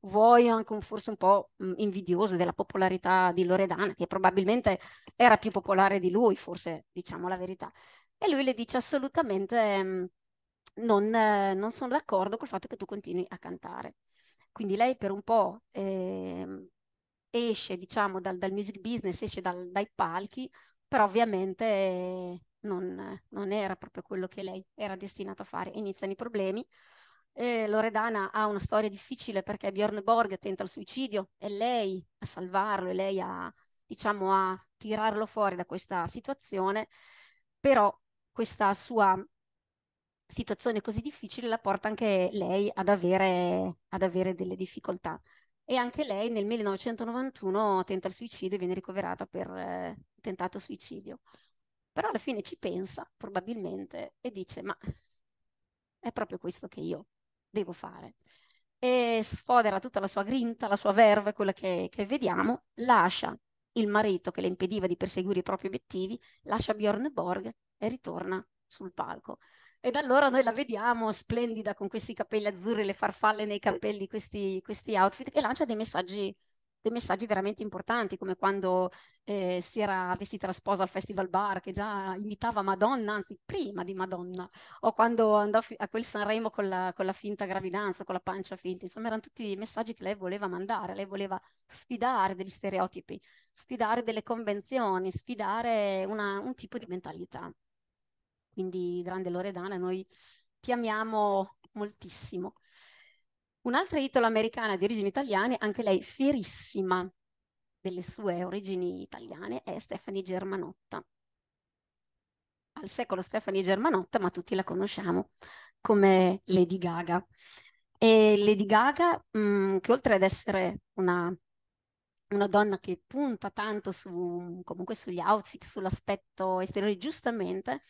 Vuoi anche un, forse un po' mm, invidioso della popolarità di Loredana, che probabilmente era più popolare di lui, forse diciamo la verità. E lui le dice assolutamente ehm, non, non sono d'accordo col fatto che tu continui a cantare. Quindi lei per un po' eh, esce diciamo dal, dal music business, esce dal, dai palchi, però ovviamente eh, non, non, era proprio quello che lei era destinata a fare. Iniziano i problemi. Eh, Loredana ha una storia difficile perché Bjorn Borg tenta il suicidio, è lei a salvarlo, è lei a, diciamo, a tirarlo fuori da questa situazione, però questa sua situazione così difficile la porta anche lei ad avere, ad avere delle difficoltà e anche lei nel 1991 tenta il suicidio e viene ricoverata per eh, tentato suicidio. Però alla fine ci pensa, probabilmente, e dice, ma è proprio questo che io devo fare. E sfodera tutta la sua grinta, la sua verve, quella che, che vediamo, lascia il marito che le impediva di perseguire i propri obiettivi, lascia Bjorn Borg e ritorna sul palco. Ed allora noi la vediamo splendida con questi capelli azzurri, le farfalle nei capelli, questi, questi outfit e lancia dei messaggi dei messaggi veramente importanti, come quando eh, si era vestita la sposa al Festival Bar, che già imitava Madonna, anzi prima di Madonna, o quando andò a quel Sanremo con la, con la finta gravidanza, con la pancia finta, insomma erano tutti i messaggi che lei voleva mandare, lei voleva sfidare degli stereotipi, sfidare delle convenzioni, sfidare una, un tipo di mentalità quindi grande Loredana, noi ti amiamo moltissimo. Un'altra italo-americana di origini italiane, anche lei fierissima delle sue origini italiane, è Stefani Germanotta. Al secolo Stefani Germanotta, ma tutti la conosciamo come Lady Gaga. E Lady Gaga, mh, mm, che oltre ad essere una, una, donna che punta tanto su, comunque sugli outfit, sull'aspetto esteriore, giustamente,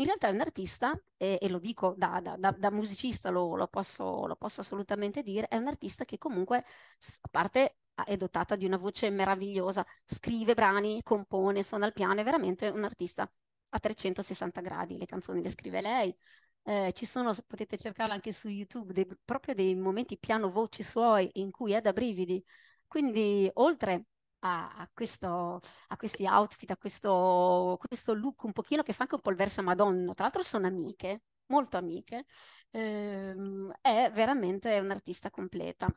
in realtà è un artista, e, e lo dico da, da, da, musicista, lo, lo, posso, lo posso assolutamente dire, è un artista che comunque, a parte è dotata di una voce meravigliosa, scrive brani, compone, suona il piano, è veramente un artista a 360 gradi, le canzoni le scrive lei. Eh, ci sono, potete cercarla anche su YouTube, dei, proprio dei momenti piano voce suoi in cui è da brividi. Quindi, oltre a, a, questo, a questi outfit, a questo, questo, look un pochino che fa anche un po' il verso Madonna, tra l'altro sono amiche, molto amiche, ehm, è veramente un'artista completa.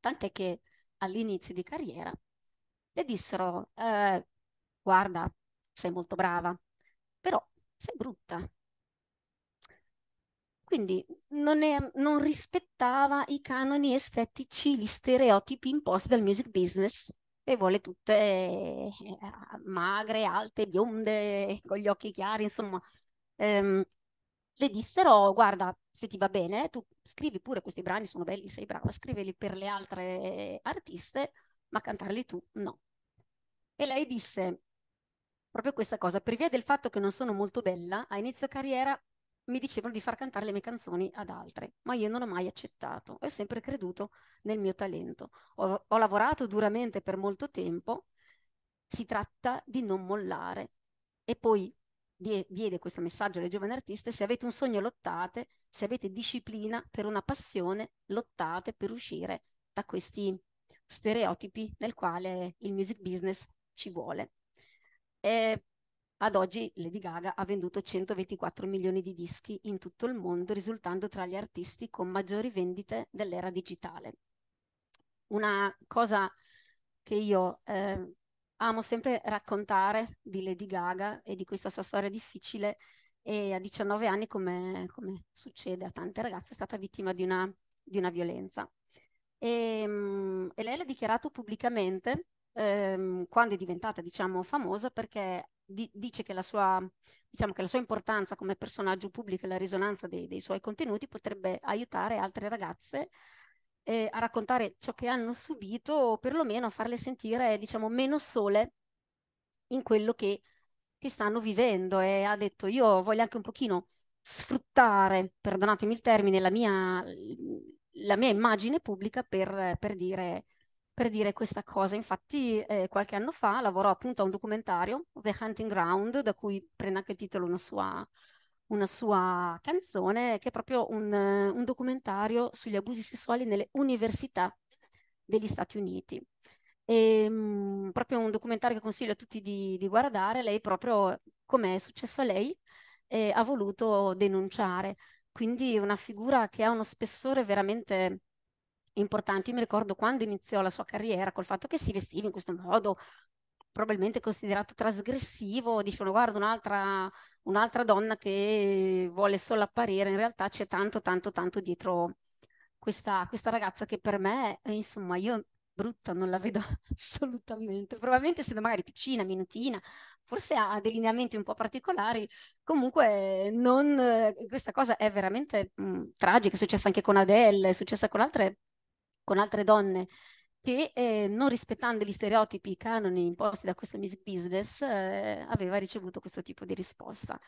Tant'è che all'inizio di carriera le dissero, eh, guarda, sei molto brava, però sei brutta, quindi non, è, non, rispettava i canoni estetici, gli stereotipi imposti dal music business e vuole tutte eh, magre, alte, bionde, con gli occhi chiari, insomma. Ehm, le dissero, guarda, se ti va bene, tu scrivi pure questi brani, sono belli, sei brava, scrivili per le altre artiste, ma cantarli tu no. E lei disse, proprio questa cosa, per via del fatto che non sono molto bella, a inizio carriera mi dicevano di far cantare le mie canzoni ad altre, ma io non ho mai accettato e ho sempre creduto nel mio talento. Ho, ho lavorato duramente per molto tempo, si tratta di non mollare. E poi die, diede questo messaggio alle giovani artiste, se avete un sogno lottate, se avete disciplina per una passione, lottate per uscire da questi stereotipi nel quale il music business ci vuole. E ad oggi Lady Gaga ha venduto 124 milioni di dischi in tutto il mondo, risultando tra gli artisti con maggiori vendite dell'era digitale. Una cosa che io eh, amo sempre raccontare di Lady Gaga e di questa sua storia difficile è a 19 anni, come, come succede a tante ragazze, è stata vittima di una, di una violenza. E, ehm, e, lei l'ha dichiarato pubblicamente ehm, quando è diventata, diciamo, famosa perché di, dice che la, sua, diciamo che la, sua, importanza come personaggio pubblico e la risonanza dei, dei suoi contenuti potrebbe aiutare altre ragazze eh, a raccontare ciò che hanno subito o perlomeno a farle sentire diciamo, meno sole in quello che, che stanno vivendo. E ha detto io voglio anche un pochino sfruttare, perdonatemi il termine, la mia, la mia immagine pubblica per, per dire per dire questa cosa. Infatti, eh, qualche anno fa lavorò appunto a un documentario, The Hunting Ground, da cui prende anche il titolo una sua, una sua canzone, che è proprio un, un, documentario sugli abusi sessuali nelle università degli Stati Uniti. E, ehm, mh, proprio un documentario che consiglio a tutti di, di guardare. Lei, proprio come è successo a lei, eh, ha voluto denunciare. Quindi una figura che ha uno spessore veramente importanti. Mi ricordo quando iniziò la sua carriera col fatto che si vestiva in questo modo probabilmente considerato trasgressivo, dicevano guarda un'altra, un'altra donna che vuole solo apparire, in realtà c'è tanto tanto tanto dietro questa, questa ragazza che per me, eh, insomma, io brutta non la vedo assolutamente, probabilmente essendo magari piccina, minutina, forse ha dei lineamenti un po' particolari, comunque non, eh, questa cosa è veramente mh, mm, tragica, è successa anche con Adele, è successa con altre con altre donne che eh, non rispettando gli stereotipi, i canoni imposti da questa music business, eh, aveva ricevuto questo tipo di risposta.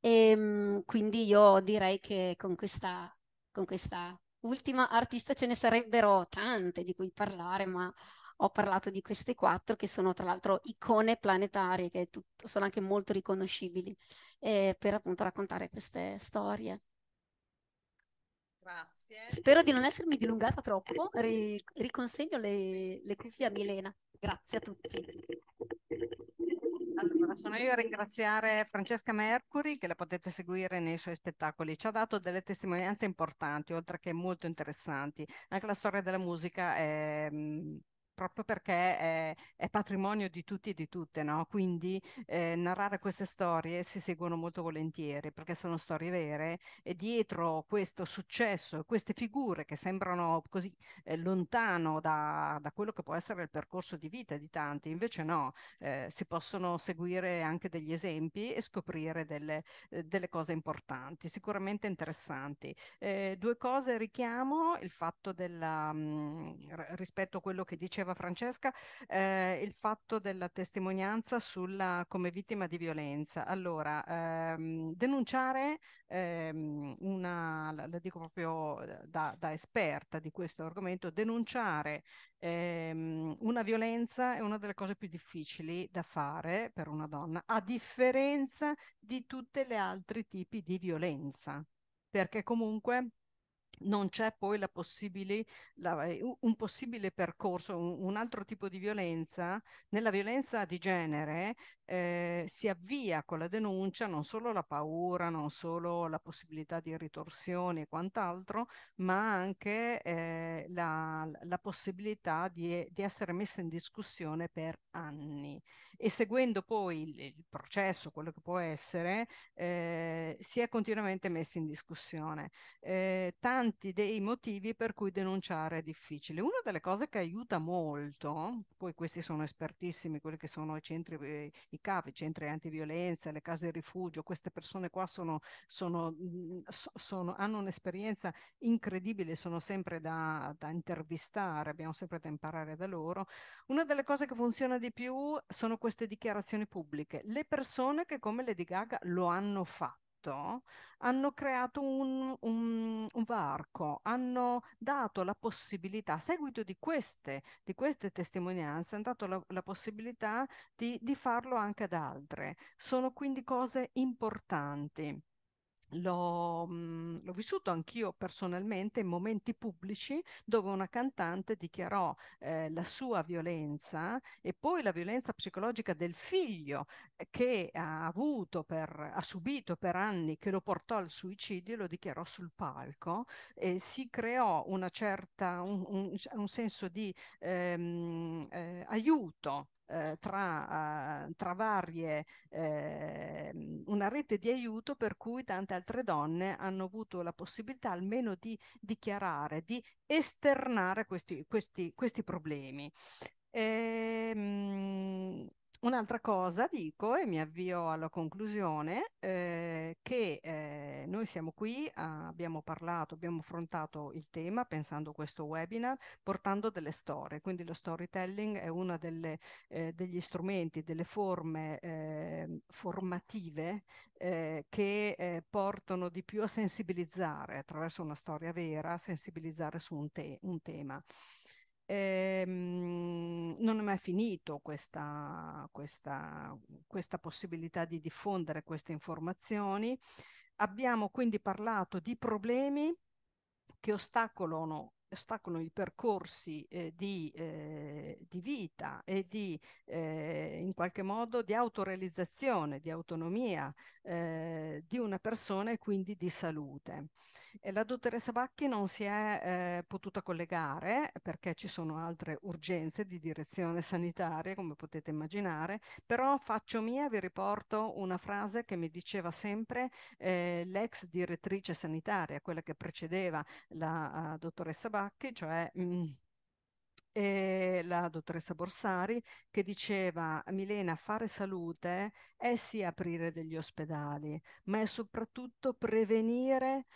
E, ehm, quindi io direi che con questa, con questa ultima artista ce ne sarebbero tante di cui parlare, ma ho parlato di queste quattro che sono tra l'altro icone planetarie, che tutto, sono anche molto riconoscibili, eh, per appunto raccontare queste storie. Grazie. Spero di non essermi dilungata troppo. Ri- riconsegno le, le cuffie a Milena. Grazie a tutti. Allora, sono io a ringraziare Francesca Mercuri, che la potete seguire nei suoi spettacoli. Ci ha dato delle testimonianze importanti, oltre che molto interessanti. Anche la storia della musica è mm, proprio perché è, è, patrimonio di tutti e di tutte, no? Quindi eh, narrare queste storie si seguono molto volentieri perché sono storie vere e dietro questo successo e queste figure che sembrano così eh, lontano da, da, quello che può essere il percorso di vita di tanti, invece no, eh, si possono seguire anche degli esempi e scoprire delle, eh, delle cose importanti, sicuramente interessanti. Eh, due cose richiamo, il fatto della, mh, mm, rispetto a quello che diceva diceva Francesca, eh, il fatto della testimonianza sulla, come vittima di violenza. Allora, ehm, denunciare ehm, una, la dico proprio da, da esperta di questo argomento, denunciare ehm, una violenza è una delle cose più difficili da fare per una donna, a differenza di tutti gli altri tipi di violenza perché comunque non c'è poi la possibile, la, un possibile percorso, un, un, altro tipo di violenza. Nella violenza di genere eh, si avvia con la denuncia non solo la paura, non solo la possibilità di ritorsioni e quant'altro, ma anche eh, la, la, possibilità di, di, essere messa in discussione per anni. E seguendo poi il, il processo, quello che può essere, eh, si è continuamente messa in discussione. Eh, tanti dei motivi per cui denunciare è difficile. Una delle cose che aiuta molto, poi questi sono espertissimi, quelli che sono i centri eh, i CAV, i centri antiviolenza, le case rifugio, queste persone qua sono, sono, mm, sono, hanno un'esperienza incredibile, sono sempre da, da intervistare, abbiamo sempre da imparare da loro. Una delle cose che funziona di più sono queste dichiarazioni pubbliche. Le persone che come Lady Gaga lo hanno fatto tutto, hanno creato un, un, un varco, hanno dato la possibilità, a seguito di queste, di queste testimonianze, hanno dato la, la possibilità di, di farlo anche ad altre. Sono quindi cose importanti. L'ho, mh, mhmm, l'ho, vissuto anch'io personalmente in momenti pubblici dove una cantante dichiarò eh, la sua violenza e poi la violenza psicologica del figlio eh, che ha avuto per, ha subito per anni che lo portò al suicidio lo dichiarò sul palco e si creò una certa, un, un, un senso di ehm, eh, aiuto eh, tra, eh, tra, varie, eh, una rete di aiuto per cui tante altre donne hanno avuto la possibilità almeno di dichiarare, di esternare questi, questi, questi problemi. E, ehm, mh, Un'altra cosa dico, e mi avvio alla conclusione, eh, che eh, noi siamo qui, ah, abbiamo parlato, abbiamo affrontato il tema pensando a questo webinar, portando delle storie, quindi lo storytelling è uno eh, degli strumenti, delle forme ehm, formative eh, che eh, portano di più a sensibilizzare attraverso una storia vera, sensibilizzare su un, te un tema. Ehm, non è mai finito questa, questa, questa possibilità di diffondere queste informazioni. Abbiamo quindi parlato di problemi che ostacolano ostacolano i percorsi eh, di, eh, di, vita e di, eh, in qualche modo di autorealizzazione, di autonomia eh, di una persona e quindi di salute. E la dottoressa Bacchi non si è eh, potuta collegare perché ci sono altre urgenze di direzione sanitaria, come potete immaginare, però faccio mia, vi riporto una frase che mi diceva sempre l'ex direttrice sanitaria, quella che precedeva la dottoressa Bacchi, Sacchi, cioè mh, e eh, la dottoressa Borsari che diceva Milena fare salute è sì aprire degli ospedali, ma è soprattutto prevenire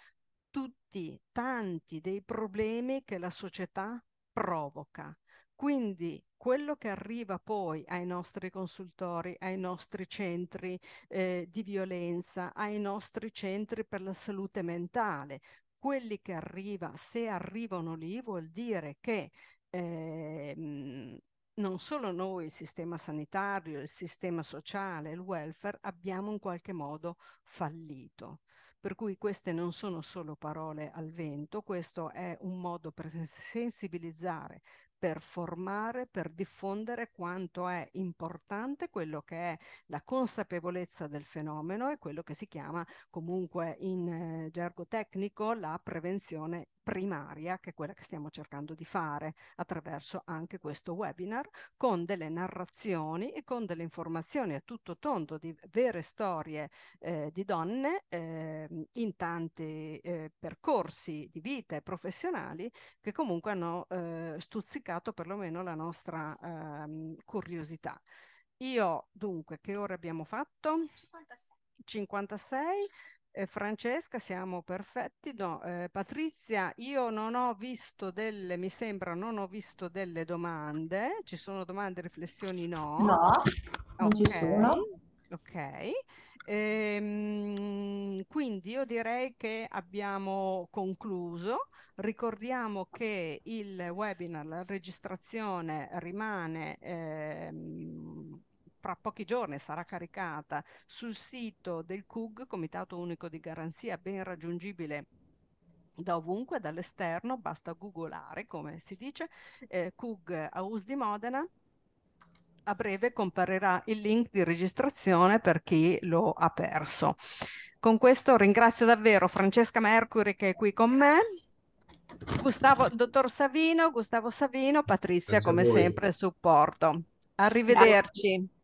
tutti, tanti dei problemi che la società provoca. Quindi quello che arriva poi ai nostri consultori, ai nostri centri eh, di violenza, ai nostri centri per la salute mentale, quelli che arriva, se arrivano lì, vuol dire che eh, non solo noi, il sistema sanitario, il sistema sociale, il welfare, abbiamo in qualche modo fallito. Per cui queste non sono solo parole al vento, questo è un modo per sensibilizzare per formare, per diffondere quanto è importante quello che è la consapevolezza del fenomeno e quello che si chiama comunque in eh, gergo tecnico la prevenzione primaria, che è quella che stiamo cercando di fare attraverso anche questo webinar, con delle narrazioni e con delle informazioni a tutto tondo di vere storie eh, di donne eh, in tanti eh, percorsi di vita e professionali che comunque hanno eh, stuzzicato perlomeno la nostra ehm, curiosità. Io dunque, che ore abbiamo fatto? 56. 56 eh, Francesca, siamo perfetti. No, eh, Patrizia, io non ho visto delle, mi sembra, non ho visto delle domande. Ci sono domande, riflessioni? No. No, non okay. ci sono. Ok, ehm, quindi io direi che abbiamo concluso. Ricordiamo che il webinar, la registrazione rimane ehm, fra pochi giorni sarà caricata sul sito del CUG, Comitato Unico di Garanzia, ben raggiungibile da ovunque, dall'esterno, basta googolare, come si dice, eh, CUG US di Modena. A breve comparirà il link di registrazione per chi lo ha perso. Con questo ringrazio davvero Francesca Mercuri che è qui con me. Gustavo, dottor Savino, Gustavo Savino, Patrizia come sempre il supporto. Arrivederci. Grazie.